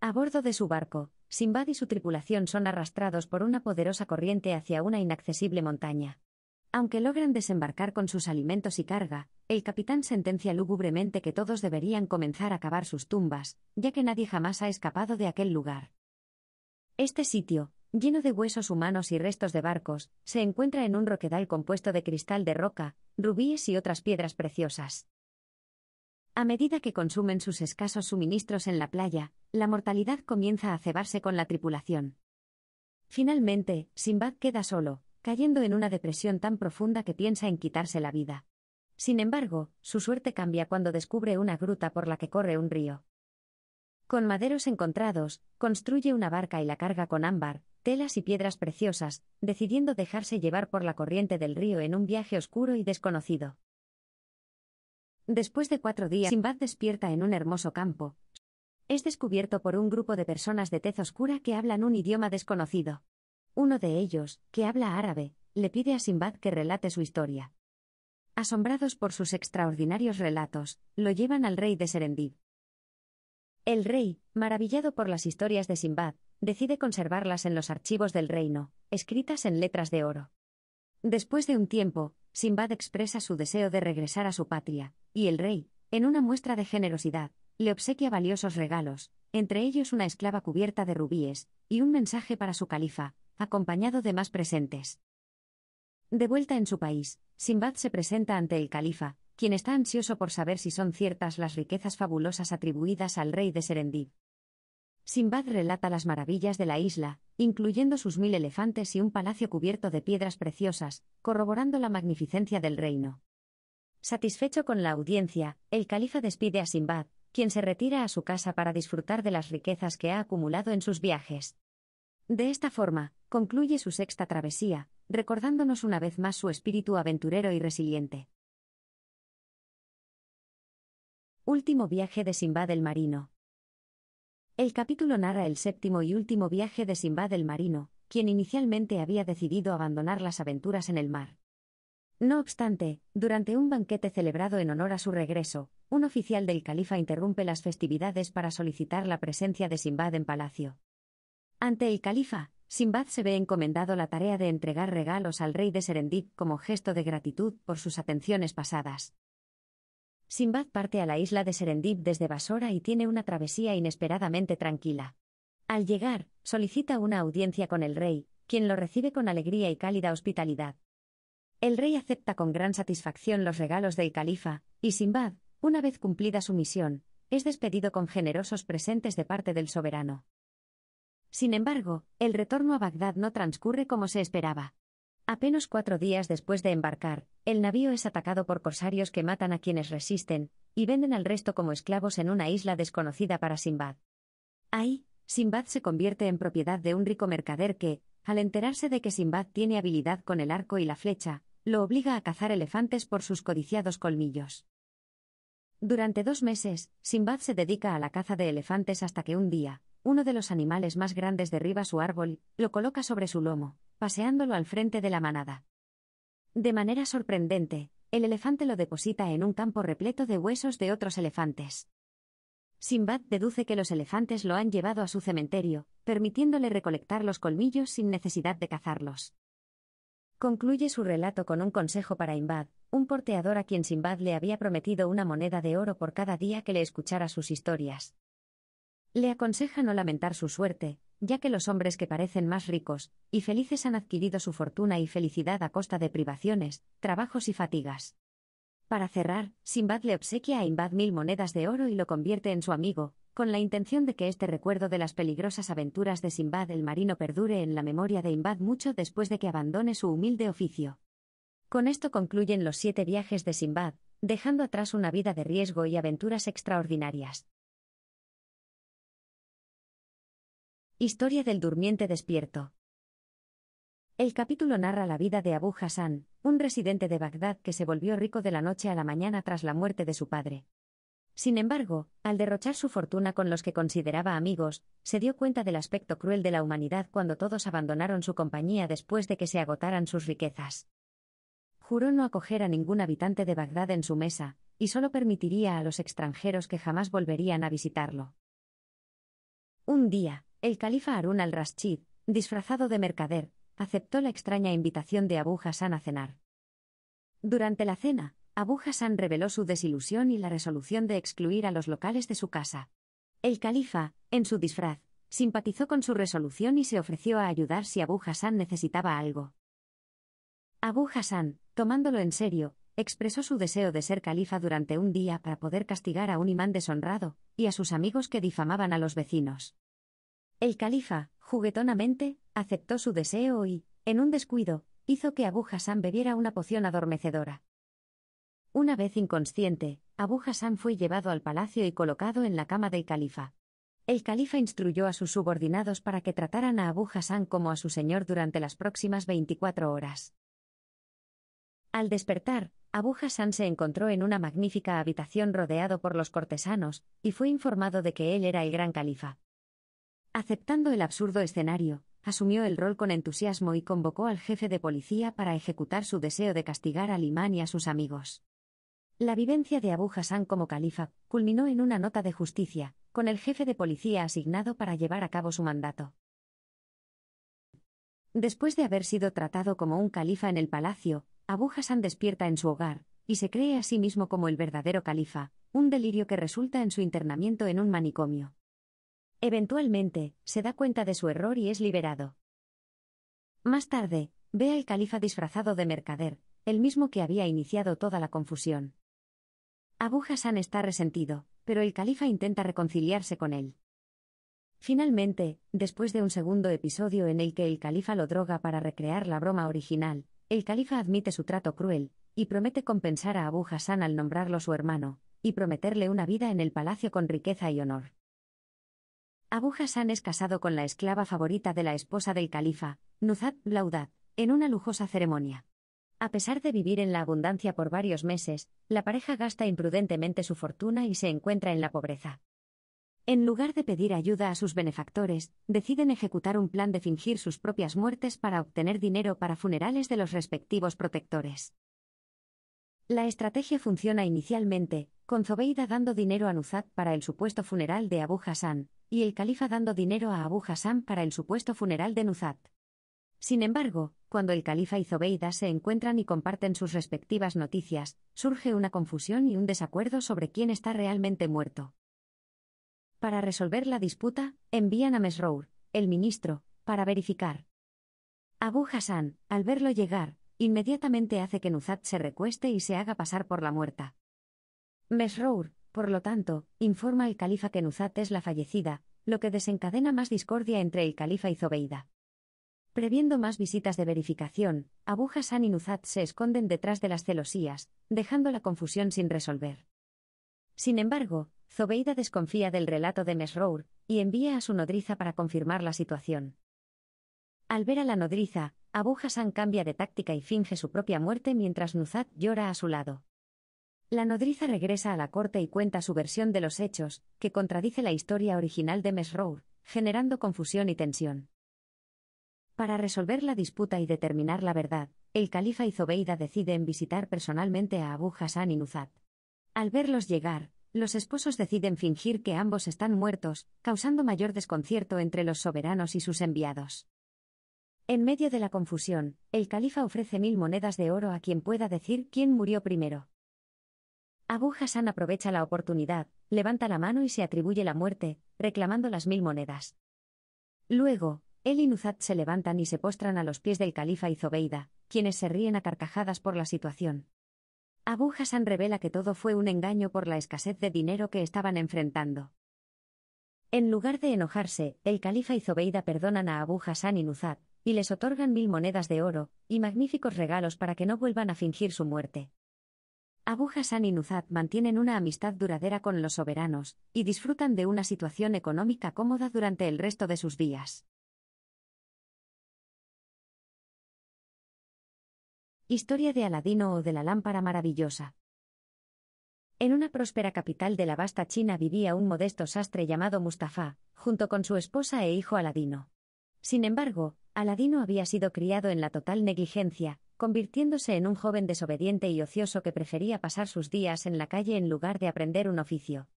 A bordo de su barco, Simbad y su tripulación son arrastrados por una poderosa corriente hacia una inaccesible montaña. Aunque logran desembarcar con sus alimentos y carga, el capitán sentencia lúgubremente que todos deberían comenzar a cavar sus tumbas, ya que nadie jamás ha escapado de aquel lugar. Este sitio, lleno de huesos humanos y restos de barcos, se encuentra en un roquedal compuesto de cristal de roca, rubíes y otras piedras preciosas. A medida que consumen sus escasos suministros en la playa, la mortalidad comienza a cebarse con la tripulación. Finalmente, Simbad queda solo, cayendo en una depresión tan profunda que piensa en quitarse la vida. Sin embargo, su suerte cambia cuando descubre una gruta por la que corre un río. Con maderos encontrados, construye una barca y la carga con ámbar, telas y piedras preciosas, decidiendo dejarse llevar por la corriente del río en un viaje oscuro y desconocido. Después de cuatro días, Simbad despierta en un hermoso campo. Es descubierto por un grupo de personas de tez oscura que hablan un idioma desconocido. Uno de ellos, que habla árabe, le pide a Simbad que relate su historia. Asombrados por sus extraordinarios relatos, lo llevan al rey de Serendib. El rey, maravillado por las historias de Simbad, decide conservarlas en los archivos del reino, escritas en letras de oro. Después de un tiempo, Sinbad expresa su deseo de regresar a su patria, y el rey, en una muestra de generosidad, le obsequia valiosos regalos, entre ellos una esclava cubierta de rubíes, y un mensaje para su califa, acompañado de más presentes. De vuelta en su país, Sinbad se presenta ante el califa, quien está ansioso por saber si son ciertas las riquezas fabulosas atribuidas al rey de Serendib. Simbad relata las maravillas de la isla, incluyendo sus mil elefantes y un palacio cubierto de piedras preciosas, corroborando la magnificencia del reino. Satisfecho con la audiencia, el califa despide a Simbad, quien se retira a su casa para disfrutar de las riquezas que ha acumulado en sus viajes. De esta forma, concluye su sexta travesía, recordándonos una vez más su espíritu aventurero y resiliente. Último viaje de Simbad el Marino. El capítulo narra el séptimo y último viaje de Simbad el marino, quien inicialmente había decidido abandonar las aventuras en el mar. No obstante, durante un banquete celebrado en honor a su regreso, un oficial del califa interrumpe las festividades para solicitar la presencia de Simbad en palacio. Ante el califa, Simbad se ve encomendado la tarea de entregar regalos al rey de Serendip como gesto de gratitud por sus atenciones pasadas. Simbad parte a la isla de Serendib desde Basora y tiene una travesía inesperadamente tranquila. Al llegar, solicita una audiencia con el rey, quien lo recibe con alegría y cálida hospitalidad. El rey acepta con gran satisfacción los regalos del califa, y Simbad, una vez cumplida su misión, es despedido con generosos presentes de parte del soberano. Sin embargo, el retorno a Bagdad no transcurre como se esperaba. Apenas cuatro días después de embarcar, el navío es atacado por corsarios que matan a quienes resisten, y venden al resto como esclavos en una isla desconocida para Simbad. Ahí, Simbad se convierte en propiedad de un rico mercader que, al enterarse de que Simbad tiene habilidad con el arco y la flecha, lo obliga a cazar elefantes por sus codiciados colmillos. Durante dos meses, Simbad se dedica a la caza de elefantes hasta que un día, uno de los animales más grandes derriba su árbol, lo coloca sobre su lomo, paseándolo al frente de la manada. De manera sorprendente, el elefante lo deposita en un campo repleto de huesos de otros elefantes. Simbad deduce que los elefantes lo han llevado a su cementerio, permitiéndole recolectar los colmillos sin necesidad de cazarlos. Concluye su relato con un consejo para Imbad, un porteador a quien Simbad le había prometido una moneda de oro por cada día que le escuchara sus historias. Le aconseja no lamentar su suerte, ya que los hombres que parecen más ricos y felices han adquirido su fortuna y felicidad a costa de privaciones, trabajos y fatigas. Para cerrar, Simbad le obsequia a Imbad mil monedas de oro y lo convierte en su amigo, con la intención de que este recuerdo de las peligrosas aventuras de Simbad el marino perdure en la memoria de Imbad mucho después de que abandone su humilde oficio. Con esto concluyen los siete viajes de Simbad, dejando atrás una vida de riesgo y aventuras extraordinarias. Historia del durmiente despierto. El capítulo narra la vida de Abu Hassan, un residente de Bagdad que se volvió rico de la noche a la mañana tras la muerte de su padre. Sin embargo, al derrochar su fortuna con los que consideraba amigos, se dio cuenta del aspecto cruel de la humanidad cuando todos abandonaron su compañía después de que se agotaran sus riquezas. Juró no acoger a ningún habitante de Bagdad en su mesa, y solo permitiría a los extranjeros que jamás volverían a visitarlo. Un día, el califa Harun al-Rashid, disfrazado de mercader, aceptó la extraña invitación de Abu Hassan a cenar. Durante la cena, Abu Hassan reveló su desilusión y la resolución de excluir a los locales de su casa. El califa, en su disfraz, simpatizó con su resolución y se ofreció a ayudar si Abu Hassan necesitaba algo. Abu Hassan, tomándolo en serio, expresó su deseo de ser califa durante un día para poder castigar a un imán deshonrado y a sus amigos que difamaban a los vecinos. El califa, juguetonamente, aceptó su deseo y, en un descuido, hizo que Abu Hassan bebiera una poción adormecedora. Una vez inconsciente, Abu Hassan fue llevado al palacio y colocado en la cama del califa. El califa instruyó a sus subordinados para que trataran a Abu Hassan como a su señor durante las próximas 24 horas. Al despertar, Abu Hassan se encontró en una magnífica habitación rodeado por los cortesanos, y fue informado de que él era el gran califa. Aceptando el absurdo escenario, asumió el rol con entusiasmo y convocó al jefe de policía para ejecutar su deseo de castigar al imán y a sus amigos. La vivencia de Abu Hassan como califa culminó en una nota de justicia, con el jefe de policía asignado para llevar a cabo su mandato. Después de haber sido tratado como un califa en el palacio, Abu Hassan despierta en su hogar, y se cree a sí mismo como el verdadero califa, un delirio que resulta en su internamiento en un manicomio. Eventualmente, se da cuenta de su error y es liberado. Más tarde, ve al califa disfrazado de mercader, el mismo que había iniciado toda la confusión. Abu Hassan está resentido, pero el califa intenta reconciliarse con él. Finalmente, después de un segundo episodio en el que el califa lo droga para recrear la broma original, el califa admite su trato cruel, y promete compensar a Abu Hassan al nombrarlo su hermano, y prometerle una vida en el palacio con riqueza y honor. Abu Hassan es casado con la esclava favorita de la esposa del califa, Nuzat Blaudat, en una lujosa ceremonia. A pesar de vivir en la abundancia por varios meses, la pareja gasta imprudentemente su fortuna y se encuentra en la pobreza. En lugar de pedir ayuda a sus benefactores, deciden ejecutar un plan de fingir sus propias muertes para obtener dinero para funerales de los respectivos protectores. La estrategia funciona inicialmente, con Zobeida dando dinero a Nuzat para el supuesto funeral de Abu Hassan, y el califa dando dinero a Abu Hassan para el supuesto funeral de Nuzat. Sin embargo, cuando el califa y Zobeida se encuentran y comparten sus respectivas noticias, surge una confusión y un desacuerdo sobre quién está realmente muerto. Para resolver la disputa, envían a Mesrour, el ministro, para verificar. Abu Hassan, al verlo llegar, inmediatamente hace que Nuzat se recueste y se haga pasar por la muerta. Mesrour, por lo tanto, informa el califa que Nuzat es la fallecida, lo que desencadena más discordia entre el califa y Zobeida. Previendo más visitas de verificación, Abu Hassan y Nuzat se esconden detrás de las celosías, dejando la confusión sin resolver. Sin embargo, Zobeida desconfía del relato de Mesrour y envía a su nodriza para confirmar la situación. Al ver a la nodriza, Abu Hassan cambia de táctica y finge su propia muerte mientras Nuzat llora a su lado. La nodriza regresa a la corte y cuenta su versión de los hechos, que contradice la historia original de Mesrour, generando confusión y tensión. Para resolver la disputa y determinar la verdad, el califa y Zobeida deciden visitar personalmente a Abu Hassan y Nuzat. Al verlos llegar, los esposos deciden fingir que ambos están muertos, causando mayor desconcierto entre los soberanos y sus enviados. En medio de la confusión, el califa ofrece mil monedas de oro a quien pueda decir quién murió primero. Abu Hassan aprovecha la oportunidad, levanta la mano y se atribuye la muerte, reclamando las mil monedas. Luego, él y Nuzat se levantan y se postran a los pies del califa y Zobeida, quienes se ríen a carcajadas por la situación. Abu Hassan revela que todo fue un engaño por la escasez de dinero que estaban enfrentando. En lugar de enojarse, el califa y Zobeida perdonan a Abu Hassan y Nuzat, y les otorgan mil monedas de oro, y magníficos regalos para que no vuelvan a fingir su muerte. Abu Hassan y Nuzat mantienen una amistad duradera con los soberanos, y disfrutan de una situación económica cómoda durante el resto de sus días. Historia de Aladino o de la lámpara maravillosa. En una próspera capital de la vasta China vivía un modesto sastre llamado Mustafa, junto con su esposa e hijo Aladino. Sin embargo, Aladino había sido criado en la total negligencia, convirtiéndose en un joven desobediente y ocioso que prefería pasar sus días en la calle en lugar de aprender un oficio.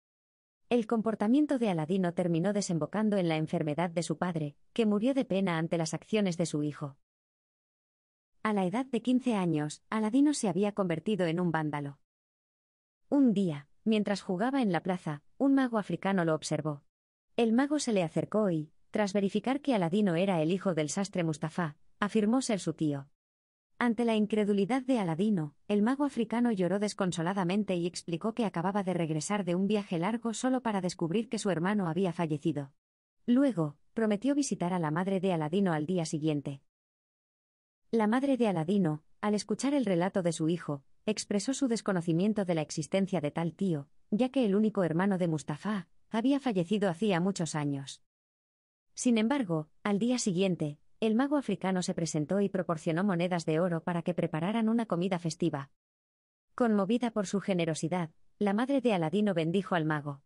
El comportamiento de Aladino terminó desembocando en la enfermedad de su padre, que murió de pena ante las acciones de su hijo. A la edad de 15 años, Aladino se había convertido en un vándalo. Un día, mientras jugaba en la plaza, un mago africano lo observó. El mago se le acercó y, tras verificar que Aladino era el hijo del sastre Mustafá, afirmó ser su tío. Ante la incredulidad de Aladino, el mago africano lloró desconsoladamente y explicó que acababa de regresar de un viaje largo solo para descubrir que su hermano había fallecido. Luego, prometió visitar a la madre de Aladino al día siguiente. La madre de Aladino, al escuchar el relato de su hijo, expresó su desconocimiento de la existencia de tal tío, ya que el único hermano de Mustafa había fallecido hacía muchos años. Sin embargo, al día siguiente, el mago africano se presentó y proporcionó monedas de oro para que prepararan una comida festiva. Conmovida por su generosidad, la madre de Aladino bendijo al mago.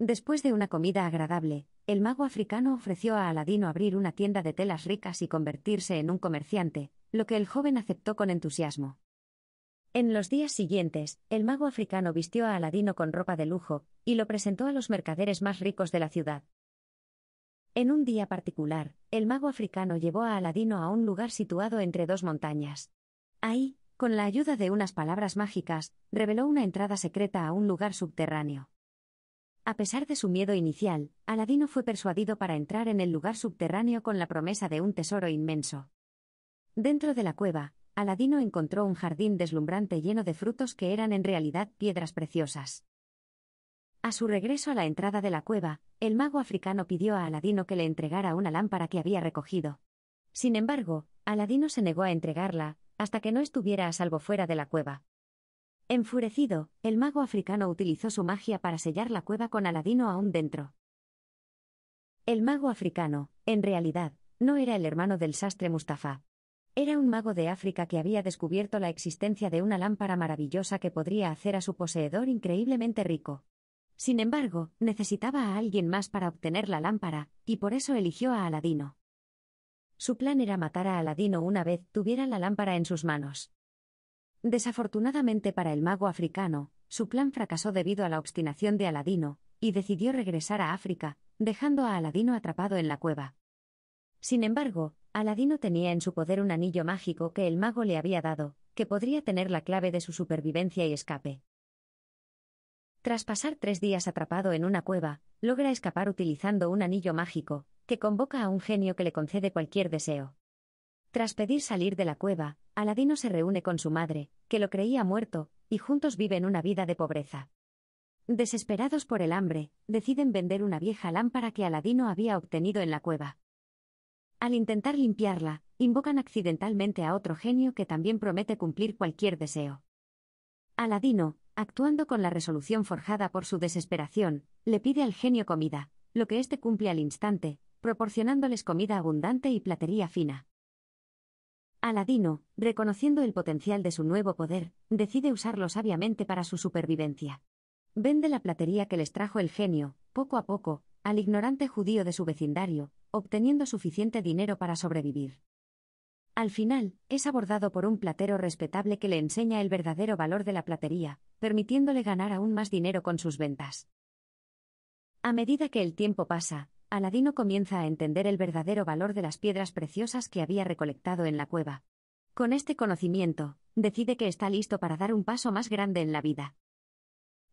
Después de una comida agradable, el mago africano ofreció a Aladino abrir una tienda de telas ricas y convertirse en un comerciante, lo que el joven aceptó con entusiasmo. En los días siguientes, el mago africano vistió a Aladino con ropa de lujo, y lo presentó a los mercaderes más ricos de la ciudad. En un día particular, el mago africano llevó a Aladino a un lugar situado entre dos montañas. Ahí, con la ayuda de unas palabras mágicas, reveló una entrada secreta a un lugar subterráneo. A pesar de su miedo inicial, Aladino fue persuadido para entrar en el lugar subterráneo con la promesa de un tesoro inmenso. Dentro de la cueva, Aladino encontró un jardín deslumbrante lleno de frutos que eran en realidad piedras preciosas. A su regreso a la entrada de la cueva, el mago africano pidió a Aladino que le entregara una lámpara que había recogido. Sin embargo, Aladino se negó a entregarla, hasta que no estuviera a salvo fuera de la cueva. Enfurecido, el mago africano utilizó su magia para sellar la cueva con Aladino aún dentro. El mago africano, en realidad, no era el hermano del sastre Mustafa. Era un mago de África que había descubierto la existencia de una lámpara maravillosa que podría hacer a su poseedor increíblemente rico. Sin embargo, necesitaba a alguien más para obtener la lámpara, y por eso eligió a Aladino. Su plan era matar a Aladino una vez tuviera la lámpara en sus manos. Desafortunadamente para el mago africano, su plan fracasó debido a la obstinación de Aladino, y decidió regresar a África, dejando a Aladino atrapado en la cueva. Sin embargo, Aladino tenía en su poder un anillo mágico que el mago le había dado, que podría tener la clave de su supervivencia y escape. Tras pasar tres días atrapado en una cueva, logra escapar utilizando un anillo mágico, que convoca a un genio que le concede cualquier deseo. Tras pedir salir de la cueva, Aladino se reúne con su madre, que lo creía muerto, y juntos viven una vida de pobreza. Desesperados por el hambre, deciden vender una vieja lámpara que Aladino había obtenido en la cueva. Al intentar limpiarla, invocan accidentalmente a otro genio que también promete cumplir cualquier deseo. Aladino, actuando con la resolución forjada por su desesperación, le pide al genio comida, lo que éste cumple al instante, proporcionándoles comida abundante y platería fina. Aladino, reconociendo el potencial de su nuevo poder, decide usarlo sabiamente para su supervivencia. Vende la platería que les trajo el genio, poco a poco, al ignorante judío de su vecindario, obteniendo suficiente dinero para sobrevivir. Al final, es abordado por un platero respetable que le enseña el verdadero valor de la platería, permitiéndole ganar aún más dinero con sus ventas. A medida que el tiempo pasa, Aladino comienza a entender el verdadero valor de las piedras preciosas que había recolectado en la cueva. Con este conocimiento, decide que está listo para dar un paso más grande en la vida.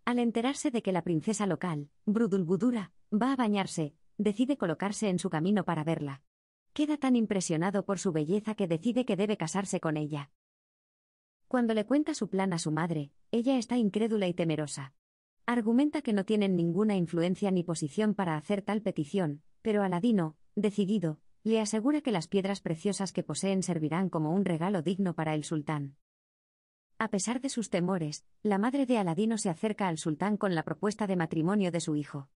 Al enterarse de que la princesa local, Brudulbudura, va a bañarse, decide colocarse en su camino para verla. Queda tan impresionado por su belleza que decide que debe casarse con ella. Cuando le cuenta su plan a su madre, ella está incrédula y temerosa. Argumenta que no tienen ninguna influencia ni posición para hacer tal petición, pero Aladino, decidido, le asegura que las piedras preciosas que poseen servirán como un regalo digno para el sultán. A pesar de sus temores, la madre de Aladino se acerca al sultán con la propuesta de matrimonio de su hijo.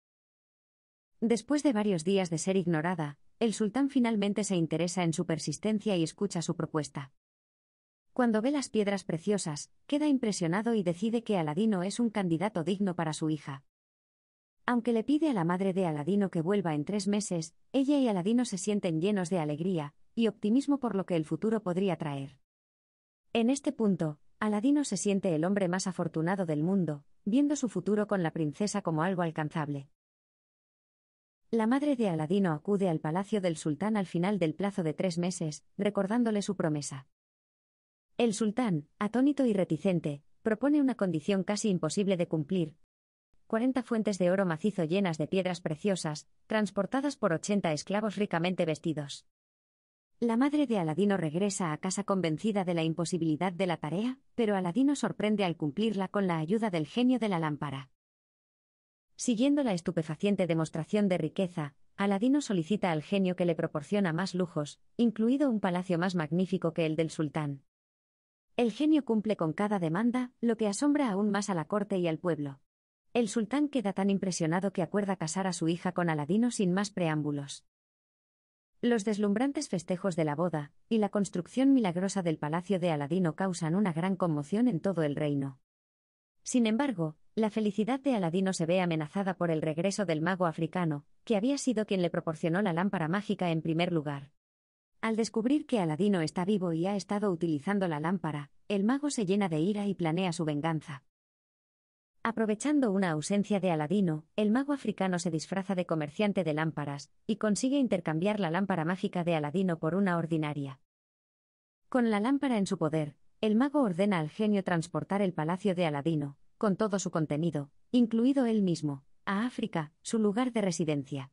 Después de varios días de ser ignorada, el sultán finalmente se interesa en su persistencia y escucha su propuesta. Cuando ve las piedras preciosas, queda impresionado y decide que Aladino es un candidato digno para su hija. Aunque le pide a la madre de Aladino que vuelva en tres meses, ella y Aladino se sienten llenos de alegría y optimismo por lo que el futuro podría traer. En este punto, Aladino se siente el hombre más afortunado del mundo, viendo su futuro con la princesa como algo alcanzable. La madre de Aladino acude al palacio del sultán al final del plazo de tres meses, recordándole su promesa. El sultán, atónito y reticente, propone una condición casi imposible de cumplir. Cuarenta fuentes de oro macizo llenas de piedras preciosas, transportadas por ochenta esclavos ricamente vestidos. La madre de Aladino regresa a casa convencida de la imposibilidad de la tarea, pero Aladino sorprende al cumplirla con la ayuda del genio de la lámpara. Siguiendo la estupefaciente demostración de riqueza, Aladino solicita al genio que le proporciona más lujos, incluido un palacio más magnífico que el del sultán. El genio cumple con cada demanda, lo que asombra aún más a la corte y al pueblo. El sultán queda tan impresionado que acuerda casar a su hija con Aladino sin más preámbulos. Los deslumbrantes festejos de la boda, y la construcción milagrosa del palacio de Aladino causan una gran conmoción en todo el reino. Sin embargo, la felicidad de Aladino se ve amenazada por el regreso del mago africano, que había sido quien le proporcionó la lámpara mágica en primer lugar. Al descubrir que Aladino está vivo y ha estado utilizando la lámpara, el mago se llena de ira y planea su venganza. Aprovechando una ausencia de Aladino, el mago africano se disfraza de comerciante de lámparas, y consigue intercambiar la lámpara mágica de Aladino por una ordinaria. Con la lámpara en su poder, el mago ordena al genio transportar el palacio de Aladino, con todo su contenido, incluido él mismo, a África, su lugar de residencia.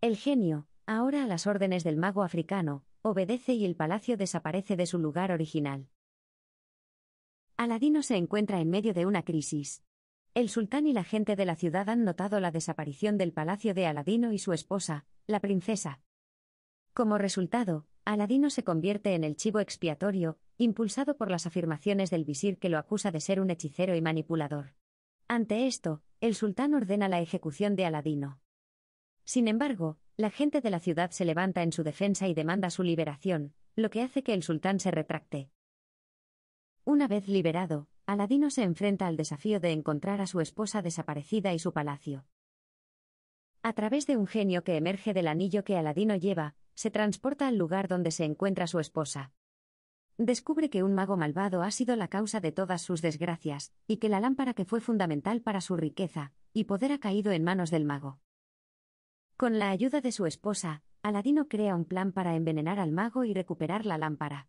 El genio, ahora a las órdenes del mago africano, obedece y el palacio desaparece de su lugar original. Aladino se encuentra en medio de una crisis. El sultán y la gente de la ciudad han notado la desaparición del palacio de Aladino y su esposa, la princesa. Como resultado, Aladino se convierte en el chivo expiatorio, impulsado por las afirmaciones del visir que lo acusa de ser un hechicero y manipulador. Ante esto, el sultán ordena la ejecución de Aladino. Sin embargo, la gente de la ciudad se levanta en su defensa y demanda su liberación, lo que hace que el sultán se retracte. Una vez liberado, Aladino se enfrenta al desafío de encontrar a su esposa desaparecida y su palacio. A través de un genio que emerge del anillo que Aladino lleva, se transporta al lugar donde se encuentra su esposa. Descubre que un mago malvado ha sido la causa de todas sus desgracias, y que la lámpara que fue fundamental para su riqueza y poder ha caído en manos del mago. Con la ayuda de su esposa, Aladino crea un plan para envenenar al mago y recuperar la lámpara.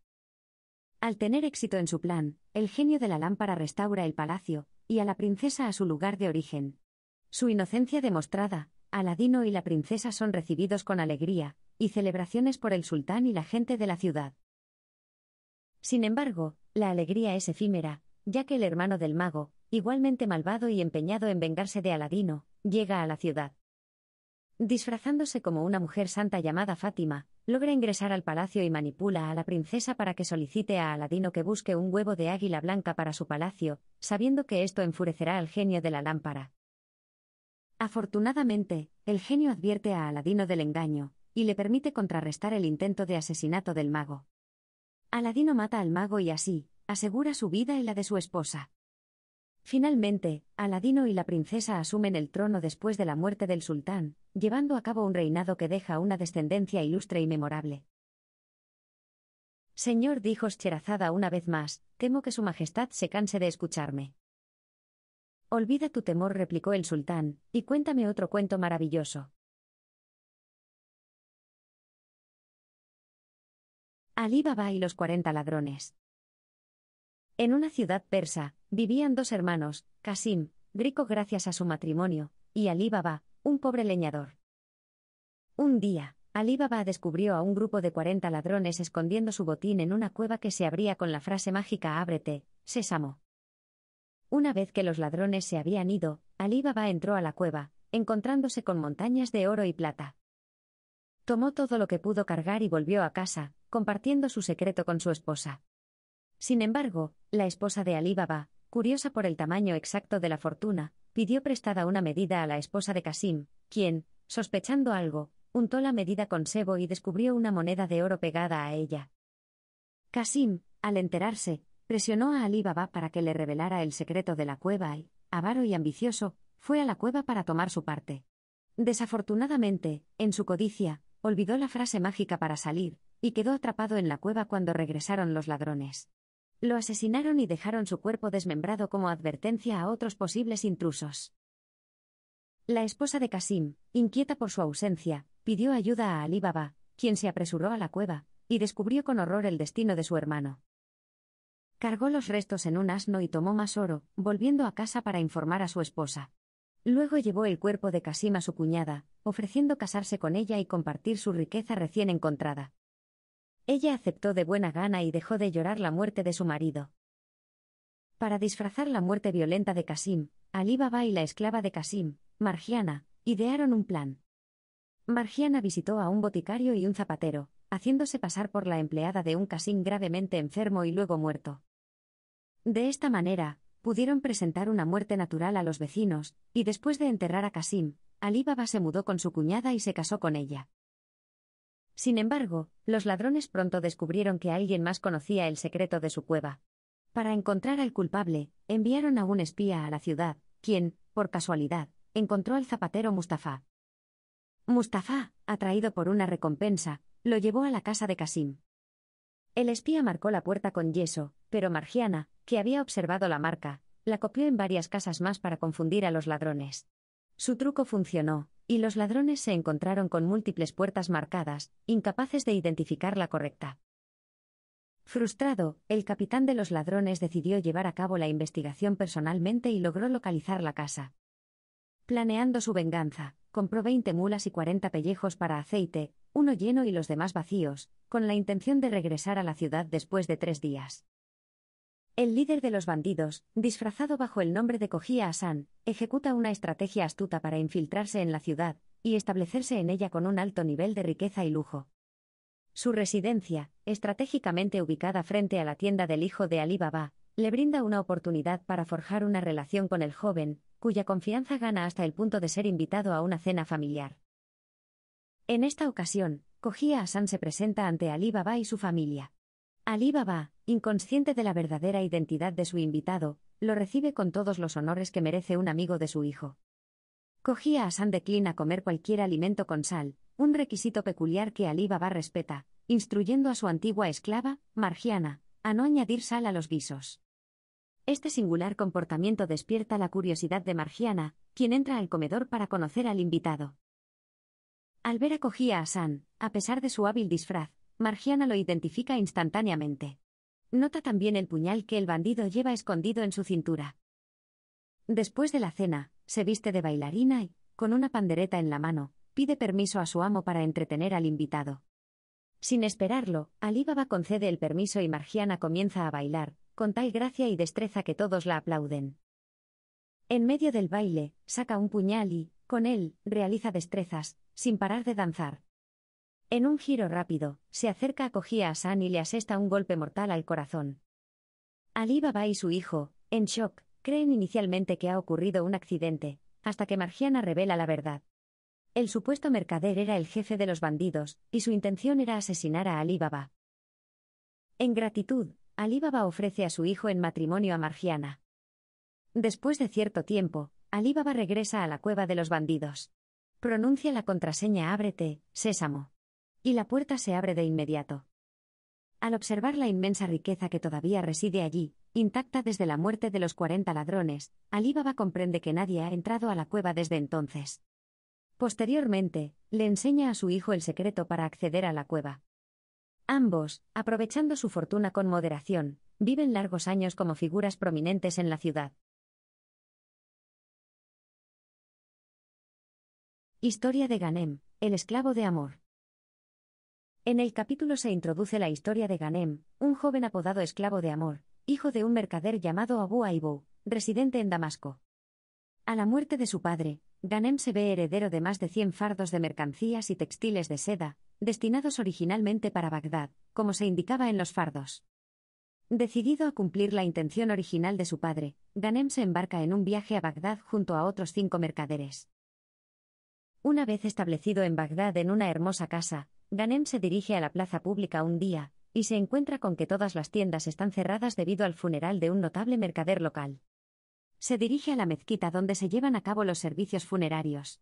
Al tener éxito en su plan, el genio de la lámpara restaura el palacio, y a la princesa a su lugar de origen. Su inocencia demostrada, Aladino y la princesa son recibidos con alegría, y celebraciones por el sultán y la gente de la ciudad. Sin embargo, la alegría es efímera, ya que el hermano del mago, igualmente malvado y empeñado en vengarse de Aladino, llega a la ciudad. Disfrazándose como una mujer santa llamada Fátima, logra ingresar al palacio y manipula a la princesa para que solicite a Aladino que busque un huevo de águila blanca para su palacio, sabiendo que esto enfurecerá al genio de la lámpara. Afortunadamente, el genio advierte a Aladino del engaño, y le permite contrarrestar el intento de asesinato del mago. Aladino mata al mago y así, asegura su vida y la de su esposa. Finalmente, Aladino y la princesa asumen el trono después de la muerte del sultán, llevando a cabo un reinado que deja una descendencia ilustre y memorable. Señor, dijo Scherazada una vez más, temo que su majestad se canse de escucharme. Olvida tu temor, replicó el sultán, y cuéntame otro cuento maravilloso. Alí Baba y los cuarenta ladrones. En una ciudad persa, vivían dos hermanos, Kasim, rico gracias a su matrimonio, y Ali Baba, un pobre leñador. Un día, Ali Baba descubrió a un grupo de 40 ladrones escondiendo su botín en una cueva que se abría con la frase mágica Ábrete, sésamo. Una vez que los ladrones se habían ido, Ali Baba entró a la cueva, encontrándose con montañas de oro y plata. Tomó todo lo que pudo cargar y volvió a casa, compartiendo su secreto con su esposa. Sin embargo, la esposa de Ali curiosa por el tamaño exacto de la fortuna, pidió prestada una medida a la esposa de Kasim, quien, sospechando algo, untó la medida con sebo y descubrió una moneda de oro pegada a ella. Kasim, al enterarse, presionó a Ali para que le revelara el secreto de la cueva y, avaro y ambicioso, fue a la cueva para tomar su parte. Desafortunadamente, en su codicia, olvidó la frase mágica para salir, y quedó atrapado en la cueva cuando regresaron los ladrones. Lo asesinaron y dejaron su cuerpo desmembrado como advertencia a otros posibles intrusos. La esposa de Kasim, inquieta por su ausencia, pidió ayuda a Ali Baba, quien se apresuró a la cueva, y descubrió con horror el destino de su hermano. Cargó los restos en un asno y tomó más oro, volviendo a casa para informar a su esposa. Luego llevó el cuerpo de Kasim a su cuñada, ofreciendo casarse con ella y compartir su riqueza recién encontrada. Ella aceptó de buena gana y dejó de llorar la muerte de su marido. Para disfrazar la muerte violenta de Kasim, Ali Baba y la esclava de Kasim, Margiana, idearon un plan. Margiana visitó a un boticario y un zapatero, haciéndose pasar por la empleada de un Kasim gravemente enfermo y luego muerto. De esta manera, pudieron presentar una muerte natural a los vecinos, y después de enterrar a Kasim, Ali Baba se mudó con su cuñada y se casó con ella. Sin embargo, los ladrones pronto descubrieron que alguien más conocía el secreto de su cueva. Para encontrar al culpable, enviaron a un espía a la ciudad, quien, por casualidad, encontró al zapatero Mustafa. Mustafa, atraído por una recompensa, lo llevó a la casa de Kasim. El espía marcó la puerta con yeso, pero Margiana, que había observado la marca, la copió en varias casas más para confundir a los ladrones. Su truco funcionó, y los ladrones se encontraron con múltiples puertas marcadas, incapaces de identificar la correcta. Frustrado, el capitán de los ladrones decidió llevar a cabo la investigación personalmente y logró localizar la casa. Planeando su venganza, compró veinte mulas y cuarenta pellejos para aceite, uno lleno y los demás vacíos, con la intención de regresar a la ciudad después de tres días. El líder de los bandidos, disfrazado bajo el nombre de Cogía Asan, ejecuta una estrategia astuta para infiltrarse en la ciudad y establecerse en ella con un alto nivel de riqueza y lujo. Su residencia, estratégicamente ubicada frente a la tienda del hijo de Ali Baba, le brinda una oportunidad para forjar una relación con el joven, cuya confianza gana hasta el punto de ser invitado a una cena familiar. En esta ocasión, Cogía Asan se presenta ante Ali Baba y su familia. Ali Baba, inconsciente de la verdadera identidad de su invitado, lo recibe con todos los honores que merece un amigo de su hijo. Cogía a San a comer cualquier alimento con sal, un requisito peculiar que Ali Baba respeta, instruyendo a su antigua esclava, Margiana, a no añadir sal a los guisos. Este singular comportamiento despierta la curiosidad de Margiana, quien entra al comedor para conocer al invitado. Al ver acogía a San, a pesar de su hábil disfraz, Margiana lo identifica instantáneamente. Nota también el puñal que el bandido lleva escondido en su cintura. Después de la cena, se viste de bailarina y, con una pandereta en la mano, pide permiso a su amo para entretener al invitado. Sin esperarlo, Baba concede el permiso y Margiana comienza a bailar, con tal gracia y destreza que todos la aplauden. En medio del baile, saca un puñal y, con él, realiza destrezas, sin parar de danzar. En un giro rápido, se acerca a Cogía San y le asesta un golpe mortal al corazón. Ali Baba y su hijo, en shock, creen inicialmente que ha ocurrido un accidente, hasta que Margiana revela la verdad. El supuesto mercader era el jefe de los bandidos, y su intención era asesinar a Ali Baba. En gratitud, Ali Baba ofrece a su hijo en matrimonio a Margiana. Después de cierto tiempo, Ali Baba regresa a la cueva de los bandidos. Pronuncia la contraseña Ábrete, Sésamo y la puerta se abre de inmediato. Al observar la inmensa riqueza que todavía reside allí, intacta desde la muerte de los 40 ladrones, Baba comprende que nadie ha entrado a la cueva desde entonces. Posteriormente, le enseña a su hijo el secreto para acceder a la cueva. Ambos, aprovechando su fortuna con moderación, viven largos años como figuras prominentes en la ciudad. Historia de Ganem, el esclavo de amor. En el capítulo se introduce la historia de Ganem, un joven apodado esclavo de Amor, hijo de un mercader llamado Abu Aibou, residente en Damasco. A la muerte de su padre, Ganem se ve heredero de más de 100 fardos de mercancías y textiles de seda, destinados originalmente para Bagdad, como se indicaba en los fardos. Decidido a cumplir la intención original de su padre, Ganem se embarca en un viaje a Bagdad junto a otros cinco mercaderes. Una vez establecido en Bagdad en una hermosa casa, Ganem se dirige a la plaza pública un día, y se encuentra con que todas las tiendas están cerradas debido al funeral de un notable mercader local. Se dirige a la mezquita donde se llevan a cabo los servicios funerarios.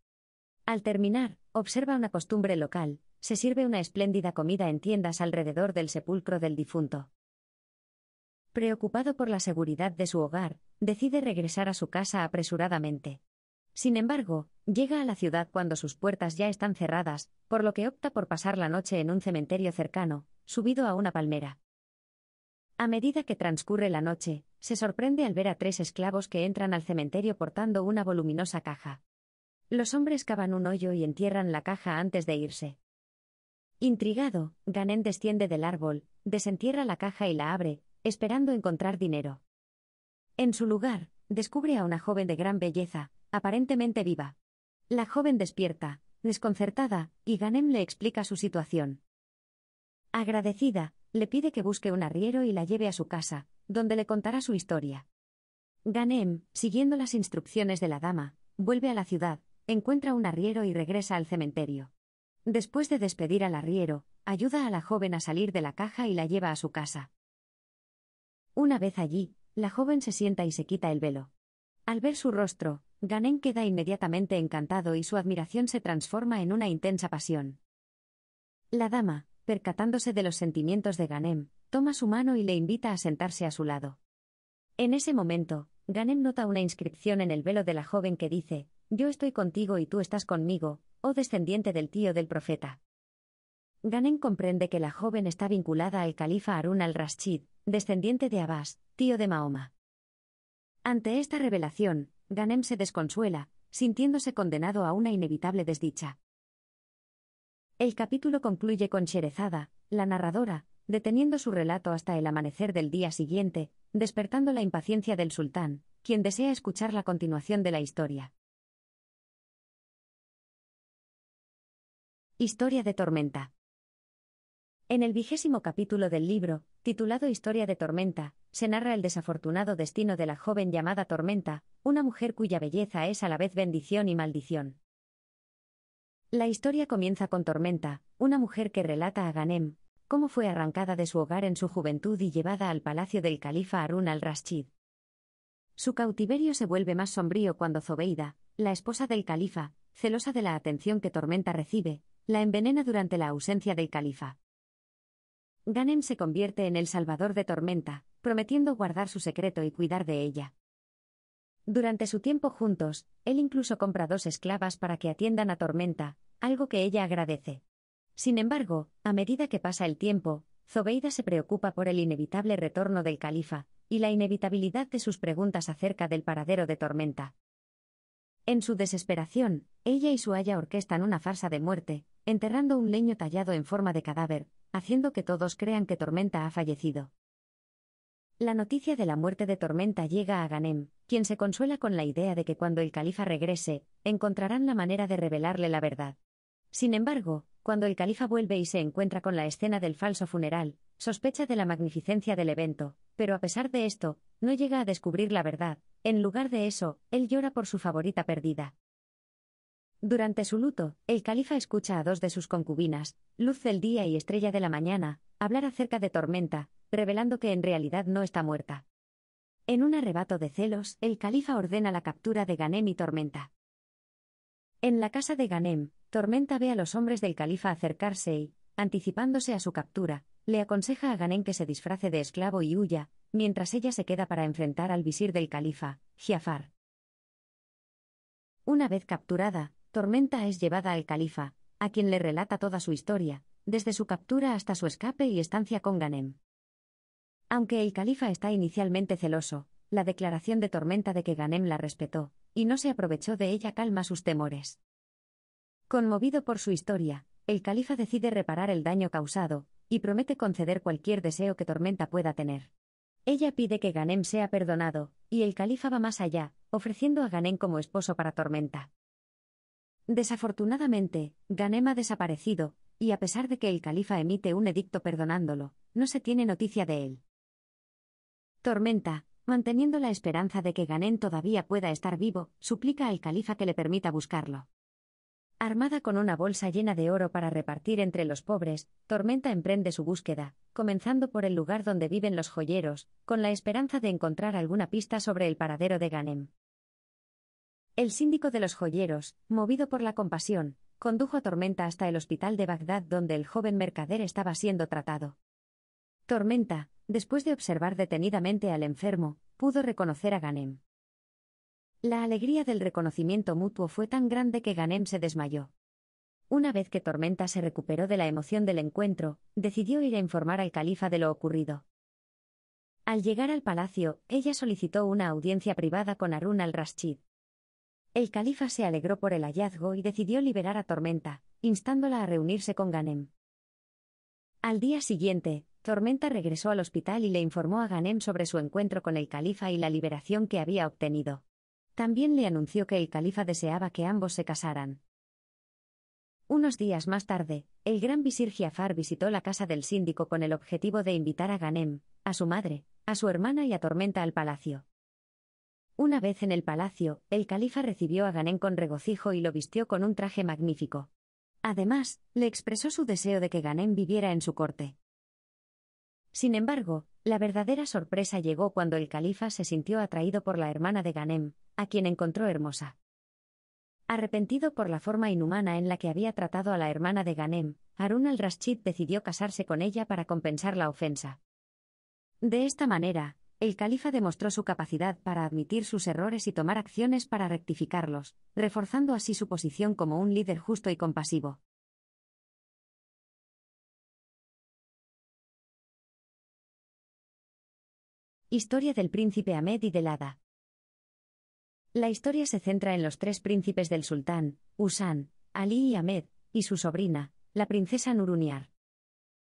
Al terminar, observa una costumbre local, se sirve una espléndida comida en tiendas alrededor del sepulcro del difunto. Preocupado por la seguridad de su hogar, decide regresar a su casa apresuradamente. Sin embargo, Llega a la ciudad cuando sus puertas ya están cerradas, por lo que opta por pasar la noche en un cementerio cercano, subido a una palmera. A medida que transcurre la noche, se sorprende al ver a tres esclavos que entran al cementerio portando una voluminosa caja. Los hombres cavan un hoyo y entierran la caja antes de irse. Intrigado, Ganen desciende del árbol, desentierra la caja y la abre, esperando encontrar dinero. En su lugar, descubre a una joven de gran belleza, aparentemente viva. La joven despierta, desconcertada, y Ganem le explica su situación. Agradecida, le pide que busque un arriero y la lleve a su casa, donde le contará su historia. Ganem, siguiendo las instrucciones de la dama, vuelve a la ciudad, encuentra un arriero y regresa al cementerio. Después de despedir al arriero, ayuda a la joven a salir de la caja y la lleva a su casa. Una vez allí, la joven se sienta y se quita el velo. Al ver su rostro, Ganem queda inmediatamente encantado y su admiración se transforma en una intensa pasión. La dama, percatándose de los sentimientos de Ganem, toma su mano y le invita a sentarse a su lado. En ese momento, Ganem nota una inscripción en el velo de la joven que dice, Yo estoy contigo y tú estás conmigo, oh descendiente del tío del profeta. Ganem comprende que la joven está vinculada al califa Harun al-Rashid, descendiente de Abbas, tío de Mahoma. Ante esta revelación, Ganem se desconsuela, sintiéndose condenado a una inevitable desdicha. El capítulo concluye con Sherezada, la narradora, deteniendo su relato hasta el amanecer del día siguiente, despertando la impaciencia del sultán, quien desea escuchar la continuación de la historia. Historia de tormenta. En el vigésimo capítulo del libro, titulado Historia de Tormenta, se narra el desafortunado destino de la joven llamada Tormenta, una mujer cuya belleza es a la vez bendición y maldición. La historia comienza con Tormenta, una mujer que relata a Ganem cómo fue arrancada de su hogar en su juventud y llevada al palacio del califa Harun al-Rashid. Su cautiverio se vuelve más sombrío cuando Zobeida, la esposa del califa, celosa de la atención que Tormenta recibe, la envenena durante la ausencia del califa. Ganem se convierte en el salvador de Tormenta, prometiendo guardar su secreto y cuidar de ella. Durante su tiempo juntos, él incluso compra dos esclavas para que atiendan a Tormenta, algo que ella agradece. Sin embargo, a medida que pasa el tiempo, Zobeida se preocupa por el inevitable retorno del califa, y la inevitabilidad de sus preguntas acerca del paradero de Tormenta. En su desesperación, ella y su haya orquestan una farsa de muerte, enterrando un leño tallado en forma de cadáver, haciendo que todos crean que Tormenta ha fallecido. La noticia de la muerte de Tormenta llega a Ganem, quien se consuela con la idea de que cuando el califa regrese, encontrarán la manera de revelarle la verdad. Sin embargo, cuando el califa vuelve y se encuentra con la escena del falso funeral, sospecha de la magnificencia del evento, pero a pesar de esto, no llega a descubrir la verdad, en lugar de eso, él llora por su favorita perdida. Durante su luto, el califa escucha a dos de sus concubinas, Luz del Día y Estrella de la Mañana, hablar acerca de Tormenta, revelando que en realidad no está muerta. En un arrebato de celos, el califa ordena la captura de Ganem y Tormenta. En la casa de Ganem, Tormenta ve a los hombres del califa acercarse y, anticipándose a su captura, le aconseja a Ganem que se disfrace de esclavo y huya, mientras ella se queda para enfrentar al visir del califa, Giafar. Una vez capturada, Tormenta es llevada al califa, a quien le relata toda su historia, desde su captura hasta su escape y estancia con Ganem. Aunque el califa está inicialmente celoso, la declaración de Tormenta de que Ganem la respetó, y no se aprovechó de ella calma sus temores. Conmovido por su historia, el califa decide reparar el daño causado, y promete conceder cualquier deseo que Tormenta pueda tener. Ella pide que Ganem sea perdonado, y el califa va más allá, ofreciendo a Ganem como esposo para Tormenta. Desafortunadamente, Ganem ha desaparecido, y a pesar de que el califa emite un edicto perdonándolo, no se tiene noticia de él. Tormenta, manteniendo la esperanza de que Ganem todavía pueda estar vivo, suplica al califa que le permita buscarlo. Armada con una bolsa llena de oro para repartir entre los pobres, Tormenta emprende su búsqueda, comenzando por el lugar donde viven los joyeros, con la esperanza de encontrar alguna pista sobre el paradero de Ganem. El síndico de los joyeros, movido por la compasión, condujo a Tormenta hasta el hospital de Bagdad donde el joven mercader estaba siendo tratado. Tormenta, después de observar detenidamente al enfermo, pudo reconocer a Ganem. La alegría del reconocimiento mutuo fue tan grande que Ganem se desmayó. Una vez que Tormenta se recuperó de la emoción del encuentro, decidió ir a informar al califa de lo ocurrido. Al llegar al palacio, ella solicitó una audiencia privada con Arun al-Rashid. El califa se alegró por el hallazgo y decidió liberar a Tormenta, instándola a reunirse con Ganem. Al día siguiente, Tormenta regresó al hospital y le informó a Ganem sobre su encuentro con el califa y la liberación que había obtenido. También le anunció que el califa deseaba que ambos se casaran. Unos días más tarde, el gran visir Giafar visitó la casa del síndico con el objetivo de invitar a Ganem, a su madre, a su hermana y a Tormenta al palacio. Una vez en el palacio, el califa recibió a Ganem con regocijo y lo vistió con un traje magnífico. Además, le expresó su deseo de que Ganem viviera en su corte. Sin embargo, la verdadera sorpresa llegó cuando el califa se sintió atraído por la hermana de Ganem, a quien encontró hermosa. Arrepentido por la forma inhumana en la que había tratado a la hermana de Ganem, Harun al-Rashid decidió casarse con ella para compensar la ofensa. De esta manera, el califa demostró su capacidad para admitir sus errores y tomar acciones para rectificarlos, reforzando así su posición como un líder justo y compasivo. Historia del príncipe Ahmed y del Hada. La historia se centra en los tres príncipes del sultán, Usán, Ali y Ahmed, y su sobrina, la princesa Nuruniar.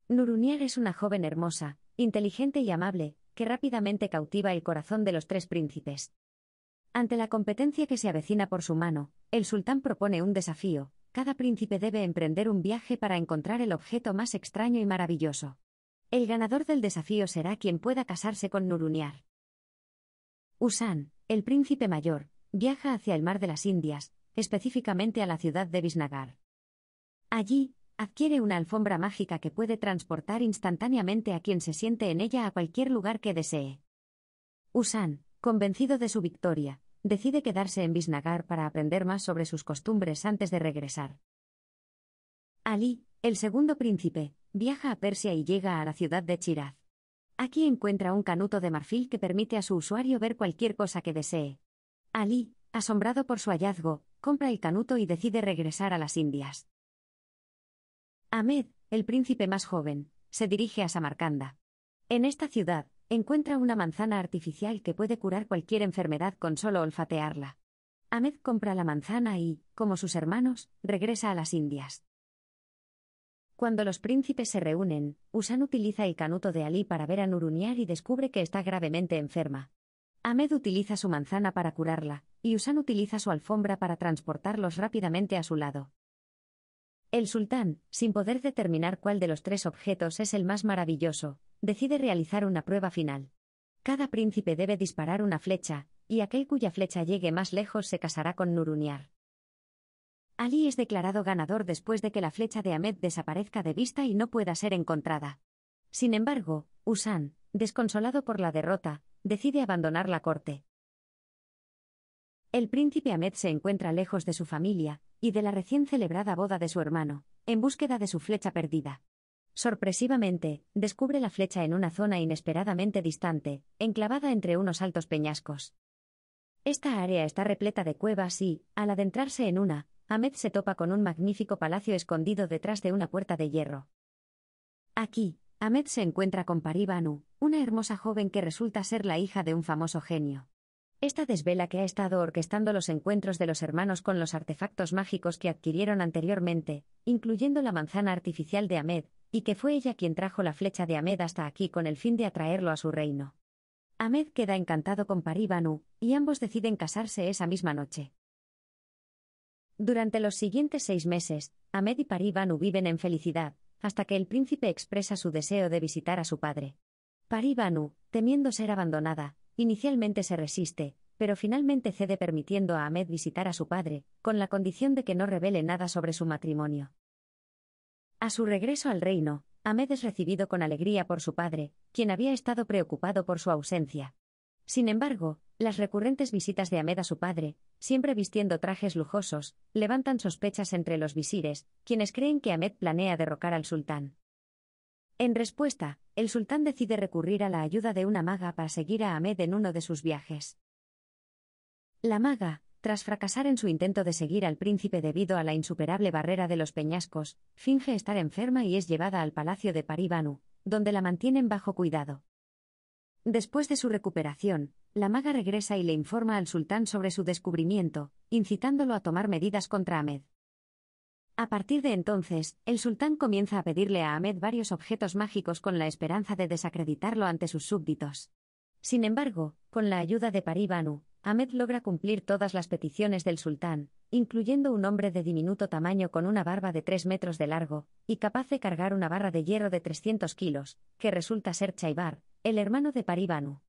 Nuruniar es una joven hermosa, inteligente y amable, rápidamente cautiva el corazón de los tres príncipes. Ante la competencia que se avecina por su mano, el sultán propone un desafío, cada príncipe debe emprender un viaje para encontrar el objeto más extraño y maravilloso. El ganador del desafío será quien pueda casarse con Nuruniar. Usán, el príncipe mayor, viaja hacia el mar de las Indias, específicamente a la ciudad de Bisnagar. Allí, adquiere una alfombra mágica que puede transportar instantáneamente a quien se siente en ella a cualquier lugar que desee. Usan, convencido de su victoria, decide quedarse en Bisnagar para aprender más sobre sus costumbres antes de regresar. Ali, el segundo príncipe, viaja a Persia y llega a la ciudad de Chiraz. Aquí encuentra un canuto de marfil que permite a su usuario ver cualquier cosa que desee. Ali, asombrado por su hallazgo, compra el canuto y decide regresar a las Indias. Ahmed, el príncipe más joven, se dirige a Samarcanda. En esta ciudad, encuentra una manzana artificial que puede curar cualquier enfermedad con solo olfatearla. Ahmed compra la manzana y, como sus hermanos, regresa a las Indias. Cuando los príncipes se reúnen, Usan utiliza el canuto de Ali para ver a Nuruniar y descubre que está gravemente enferma. Ahmed utiliza su manzana para curarla, y Usan utiliza su alfombra para transportarlos rápidamente a su lado. El sultán, sin poder determinar cuál de los tres objetos es el más maravilloso, decide realizar una prueba final. Cada príncipe debe disparar una flecha, y aquel cuya flecha llegue más lejos se casará con Nuruniar. Ali es declarado ganador después de que la flecha de Ahmed desaparezca de vista y no pueda ser encontrada. Sin embargo, Usan, desconsolado por la derrota, decide abandonar la corte. El príncipe Ahmed se encuentra lejos de su familia, y de la recién celebrada boda de su hermano, en búsqueda de su flecha perdida. Sorpresivamente, descubre la flecha en una zona inesperadamente distante, enclavada entre unos altos peñascos. Esta área está repleta de cuevas y, al adentrarse en una, Ahmed se topa con un magnífico palacio escondido detrás de una puerta de hierro. Aquí, Ahmed se encuentra con Paribanu, una hermosa joven que resulta ser la hija de un famoso genio. Esta desvela que ha estado orquestando los encuentros de los hermanos con los artefactos mágicos que adquirieron anteriormente, incluyendo la manzana artificial de Ahmed, y que fue ella quien trajo la flecha de Ahmed hasta aquí con el fin de atraerlo a su reino. Ahmed queda encantado con Paribanu, y ambos deciden casarse esa misma noche. Durante los siguientes seis meses, Ahmed y Paribanu viven en felicidad, hasta que el príncipe expresa su deseo de visitar a su padre. Paribanu, temiendo ser abandonada, Inicialmente se resiste, pero finalmente cede permitiendo a Ahmed visitar a su padre, con la condición de que no revele nada sobre su matrimonio. A su regreso al reino, Ahmed es recibido con alegría por su padre, quien había estado preocupado por su ausencia. Sin embargo, las recurrentes visitas de Ahmed a su padre, siempre vistiendo trajes lujosos, levantan sospechas entre los visires, quienes creen que Ahmed planea derrocar al sultán. En respuesta, el sultán decide recurrir a la ayuda de una maga para seguir a Ahmed en uno de sus viajes. La maga, tras fracasar en su intento de seguir al príncipe debido a la insuperable barrera de los peñascos, finge estar enferma y es llevada al palacio de Paribanu, donde la mantienen bajo cuidado. Después de su recuperación, la maga regresa y le informa al sultán sobre su descubrimiento, incitándolo a tomar medidas contra Ahmed. A partir de entonces, el sultán comienza a pedirle a Ahmed varios objetos mágicos con la esperanza de desacreditarlo ante sus súbditos. Sin embargo, con la ayuda de Paribanu, Ahmed logra cumplir todas las peticiones del sultán, incluyendo un hombre de diminuto tamaño con una barba de 3 metros de largo, y capaz de cargar una barra de hierro de 300 kilos, que resulta ser Chaibar, el hermano de Paribanu.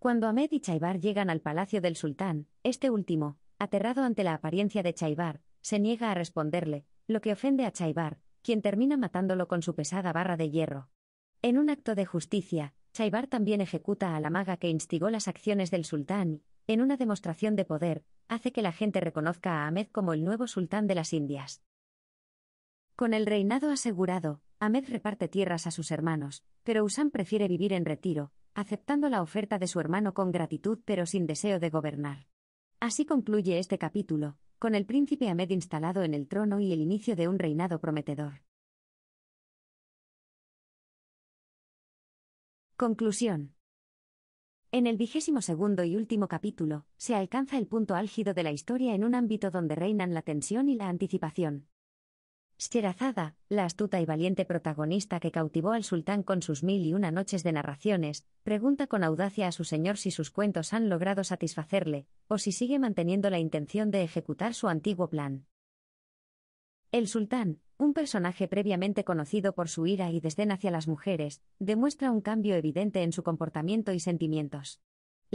Cuando Ahmed y Chaibar llegan al palacio del sultán, este último, aterrado ante la apariencia de Chaibar, se niega a responderle, lo que ofende a Chaibar, quien termina matándolo con su pesada barra de hierro. En un acto de justicia, Chaibar también ejecuta a la maga que instigó las acciones del sultán, y, en una demostración de poder, hace que la gente reconozca a Ahmed como el nuevo sultán de las Indias. Con el reinado asegurado, Ahmed reparte tierras a sus hermanos, pero Usán prefiere vivir en retiro, aceptando la oferta de su hermano con gratitud pero sin deseo de gobernar. Así concluye este capítulo, con el príncipe Ahmed instalado en el trono y el inicio de un reinado prometedor. Conclusión. En el vigésimo segundo y último capítulo, se alcanza el punto álgido de la historia en un ámbito donde reinan la tensión y la anticipación. Sherazada, la astuta y valiente protagonista que cautivó al sultán con sus mil y una noches de narraciones, pregunta con audacia a su señor si sus cuentos han logrado satisfacerle, o si sigue manteniendo la intención de ejecutar su antiguo plan. El sultán, un personaje previamente conocido por su ira y desdén hacia las mujeres, demuestra un cambio evidente en su comportamiento y sentimientos.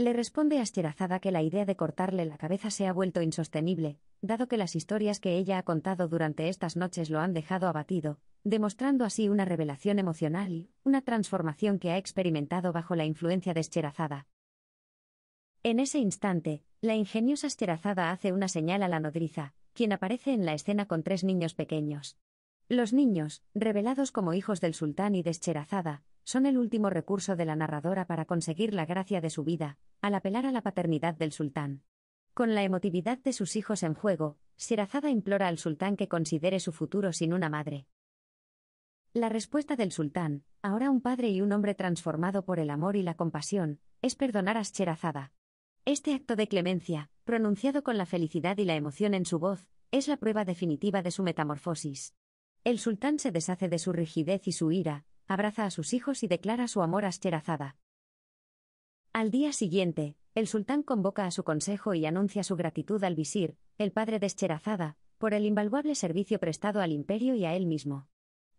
Le responde Scherazada que la idea de cortarle la cabeza se ha vuelto insostenible, dado que las historias que ella ha contado durante estas noches lo han dejado abatido, demostrando así una revelación emocional y una transformación que ha experimentado bajo la influencia de Escherazada. En ese instante, la ingeniosa Scherazada hace una señal a la nodriza, quien aparece en la escena con tres niños pequeños. Los niños, revelados como hijos del sultán y de Escherazada, son el último recurso de la narradora para conseguir la gracia de su vida, al apelar a la paternidad del sultán. Con la emotividad de sus hijos en juego, Sherazada implora al sultán que considere su futuro sin una madre. La respuesta del sultán, ahora un padre y un hombre transformado por el amor y la compasión, es perdonar a Sherazada. Este acto de clemencia, pronunciado con la felicidad y la emoción en su voz, es la prueba definitiva de su metamorfosis. El sultán se deshace de su rigidez y su ira, abraza a sus hijos y declara su amor a Sherazada. Al día siguiente, el sultán convoca a su consejo y anuncia su gratitud al visir, el padre de Escherazada, por el invaluable servicio prestado al imperio y a él mismo.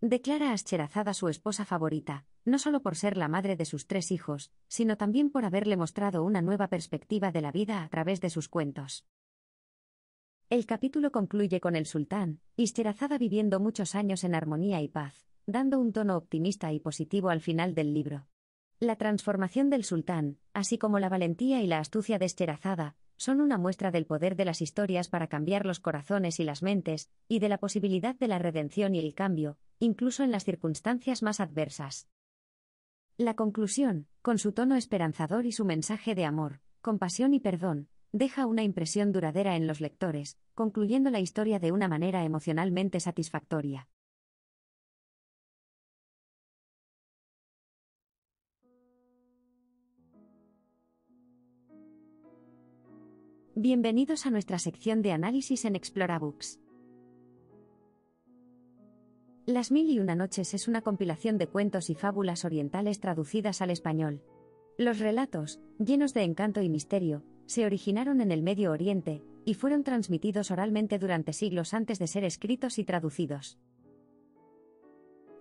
Declara a Escherazada su esposa favorita, no solo por ser la madre de sus tres hijos, sino también por haberle mostrado una nueva perspectiva de la vida a través de sus cuentos. El capítulo concluye con el sultán, Escherazada viviendo muchos años en armonía y paz, dando un tono optimista y positivo al final del libro. La transformación del sultán, así como la valentía y la astucia descherazada, son una muestra del poder de las historias para cambiar los corazones y las mentes, y de la posibilidad de la redención y el cambio, incluso en las circunstancias más adversas. La conclusión, con su tono esperanzador y su mensaje de amor, compasión y perdón, deja una impresión duradera en los lectores, concluyendo la historia de una manera emocionalmente satisfactoria. Bienvenidos a nuestra sección de análisis en Explorabooks. Las Mil y Una Noches es una compilación de cuentos y fábulas orientales traducidas al español. Los relatos, llenos de encanto y misterio, se originaron en el Medio Oriente, y fueron transmitidos oralmente durante siglos antes de ser escritos y traducidos.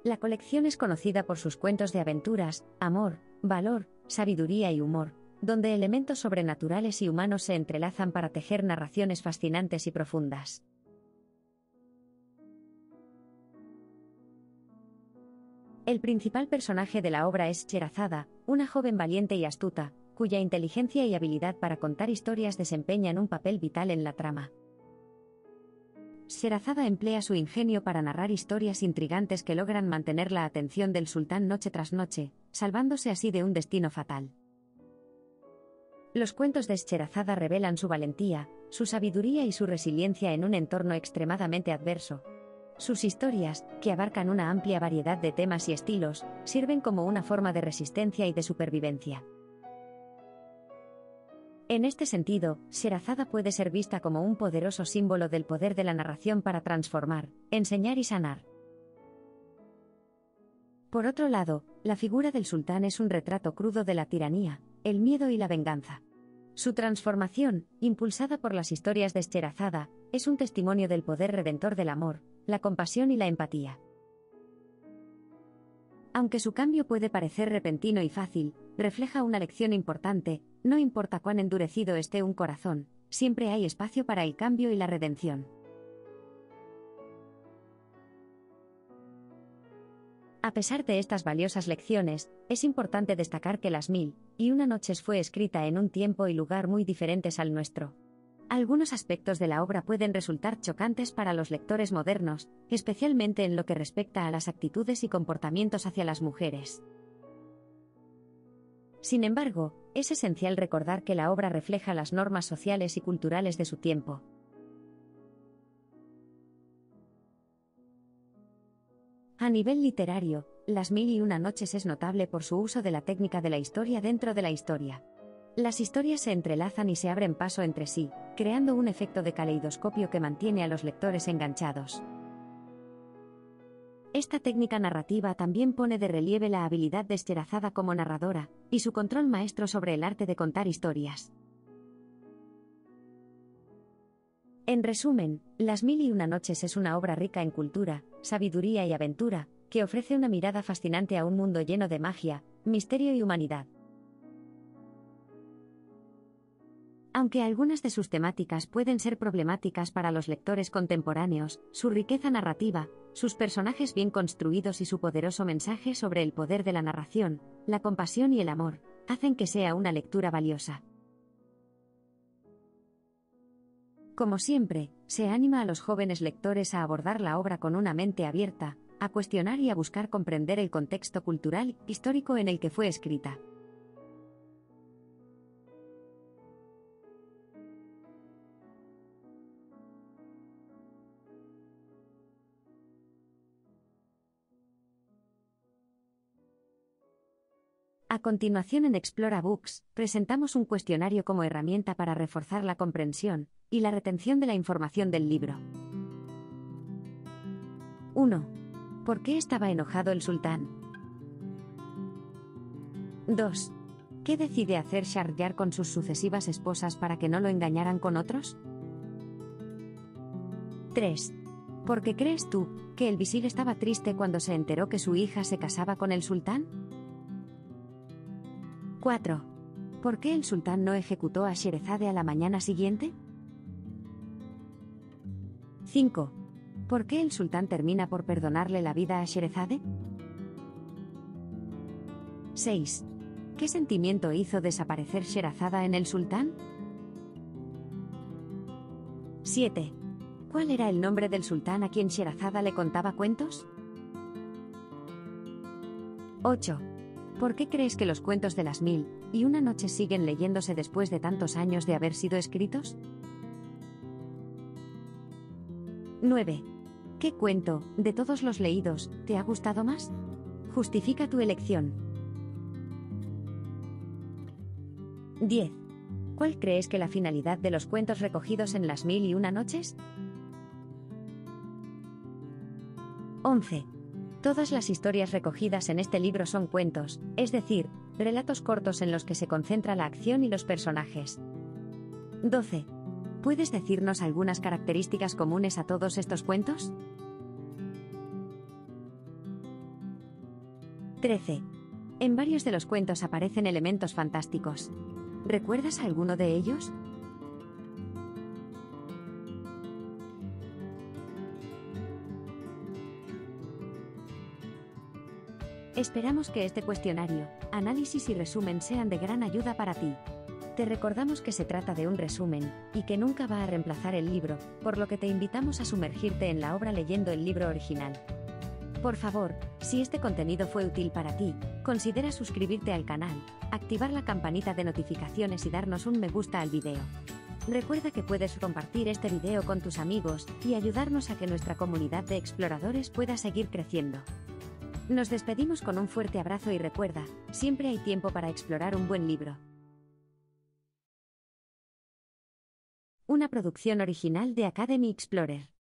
La colección es conocida por sus cuentos de aventuras, amor, valor, sabiduría y humor, donde elementos sobrenaturales y humanos se entrelazan para tejer narraciones fascinantes y profundas. El principal personaje de la obra es Cherazada, una joven valiente y astuta, cuya inteligencia y habilidad para contar historias desempeñan un papel vital en la trama. Sherazada emplea su ingenio para narrar historias intrigantes que logran mantener la atención del sultán noche tras noche, salvándose así de un destino fatal. Los cuentos de Sherazada revelan su valentía, su sabiduría y su resiliencia en un entorno extremadamente adverso. Sus historias, que abarcan una amplia variedad de temas y estilos, sirven como una forma de resistencia y de supervivencia. En este sentido, Sherazada puede ser vista como un poderoso símbolo del poder de la narración para transformar, enseñar y sanar. Por otro lado, la figura del sultán es un retrato crudo de la tiranía, el miedo y la venganza. Su transformación, impulsada por las historias de Escherazada, es un testimonio del poder redentor del amor, la compasión y la empatía. Aunque su cambio puede parecer repentino y fácil, refleja una lección importante, no importa cuán endurecido esté un corazón, siempre hay espacio para el cambio y la redención. A pesar de estas valiosas lecciones, es importante destacar que Las Mil y Una Noches fue escrita en un tiempo y lugar muy diferentes al nuestro. Algunos aspectos de la obra pueden resultar chocantes para los lectores modernos, especialmente en lo que respecta a las actitudes y comportamientos hacia las mujeres. Sin embargo, es esencial recordar que la obra refleja las normas sociales y culturales de su tiempo. A nivel literario, Las Mil y Una Noches es notable por su uso de la técnica de la historia dentro de la historia. Las historias se entrelazan y se abren paso entre sí, creando un efecto de caleidoscopio que mantiene a los lectores enganchados. Esta técnica narrativa también pone de relieve la habilidad de como narradora, y su control maestro sobre el arte de contar historias. En resumen, Las Mil y Una Noches es una obra rica en cultura, sabiduría y aventura, que ofrece una mirada fascinante a un mundo lleno de magia, misterio y humanidad. Aunque algunas de sus temáticas pueden ser problemáticas para los lectores contemporáneos, su riqueza narrativa, sus personajes bien construidos y su poderoso mensaje sobre el poder de la narración, la compasión y el amor, hacen que sea una lectura valiosa. Como siempre, se anima a los jóvenes lectores a abordar la obra con una mente abierta, a cuestionar y a buscar comprender el contexto cultural, histórico en el que fue escrita. A continuación en Explora Books, presentamos un cuestionario como herramienta para reforzar la comprensión y la retención de la información del libro. 1. ¿Por qué estaba enojado el sultán? 2. ¿Qué decide hacer Shahryar con sus sucesivas esposas para que no lo engañaran con otros? 3. ¿Por qué crees tú que el visir estaba triste cuando se enteró que su hija se casaba con el sultán? 4. ¿Por qué el sultán no ejecutó a Sherezade a la mañana siguiente? 5. ¿Por qué el sultán termina por perdonarle la vida a Sherezade? 6. ¿Qué sentimiento hizo desaparecer Sherazada en el sultán? 7. ¿Cuál era el nombre del sultán a quien Sherazada le contaba cuentos? 8. ¿Por qué crees que los cuentos de las mil y una noche siguen leyéndose después de tantos años de haber sido escritos? 9. ¿Qué cuento, de todos los leídos, te ha gustado más? Justifica tu elección. 10. ¿Cuál crees que la finalidad de los cuentos recogidos en las mil y una noches? 11. Todas las historias recogidas en este libro son cuentos, es decir, relatos cortos en los que se concentra la acción y los personajes. 12. ¿Puedes decirnos algunas características comunes a todos estos cuentos? 13. En varios de los cuentos aparecen elementos fantásticos. ¿Recuerdas alguno de ellos? Esperamos que este cuestionario, análisis y resumen sean de gran ayuda para ti. Te recordamos que se trata de un resumen, y que nunca va a reemplazar el libro, por lo que te invitamos a sumergirte en la obra leyendo el libro original. Por favor, si este contenido fue útil para ti, considera suscribirte al canal, activar la campanita de notificaciones y darnos un me gusta al video. Recuerda que puedes compartir este video con tus amigos, y ayudarnos a que nuestra comunidad de exploradores pueda seguir creciendo. Nos despedimos con un fuerte abrazo y recuerda, siempre hay tiempo para explorar un buen libro. Una producción original de Academy Explorer.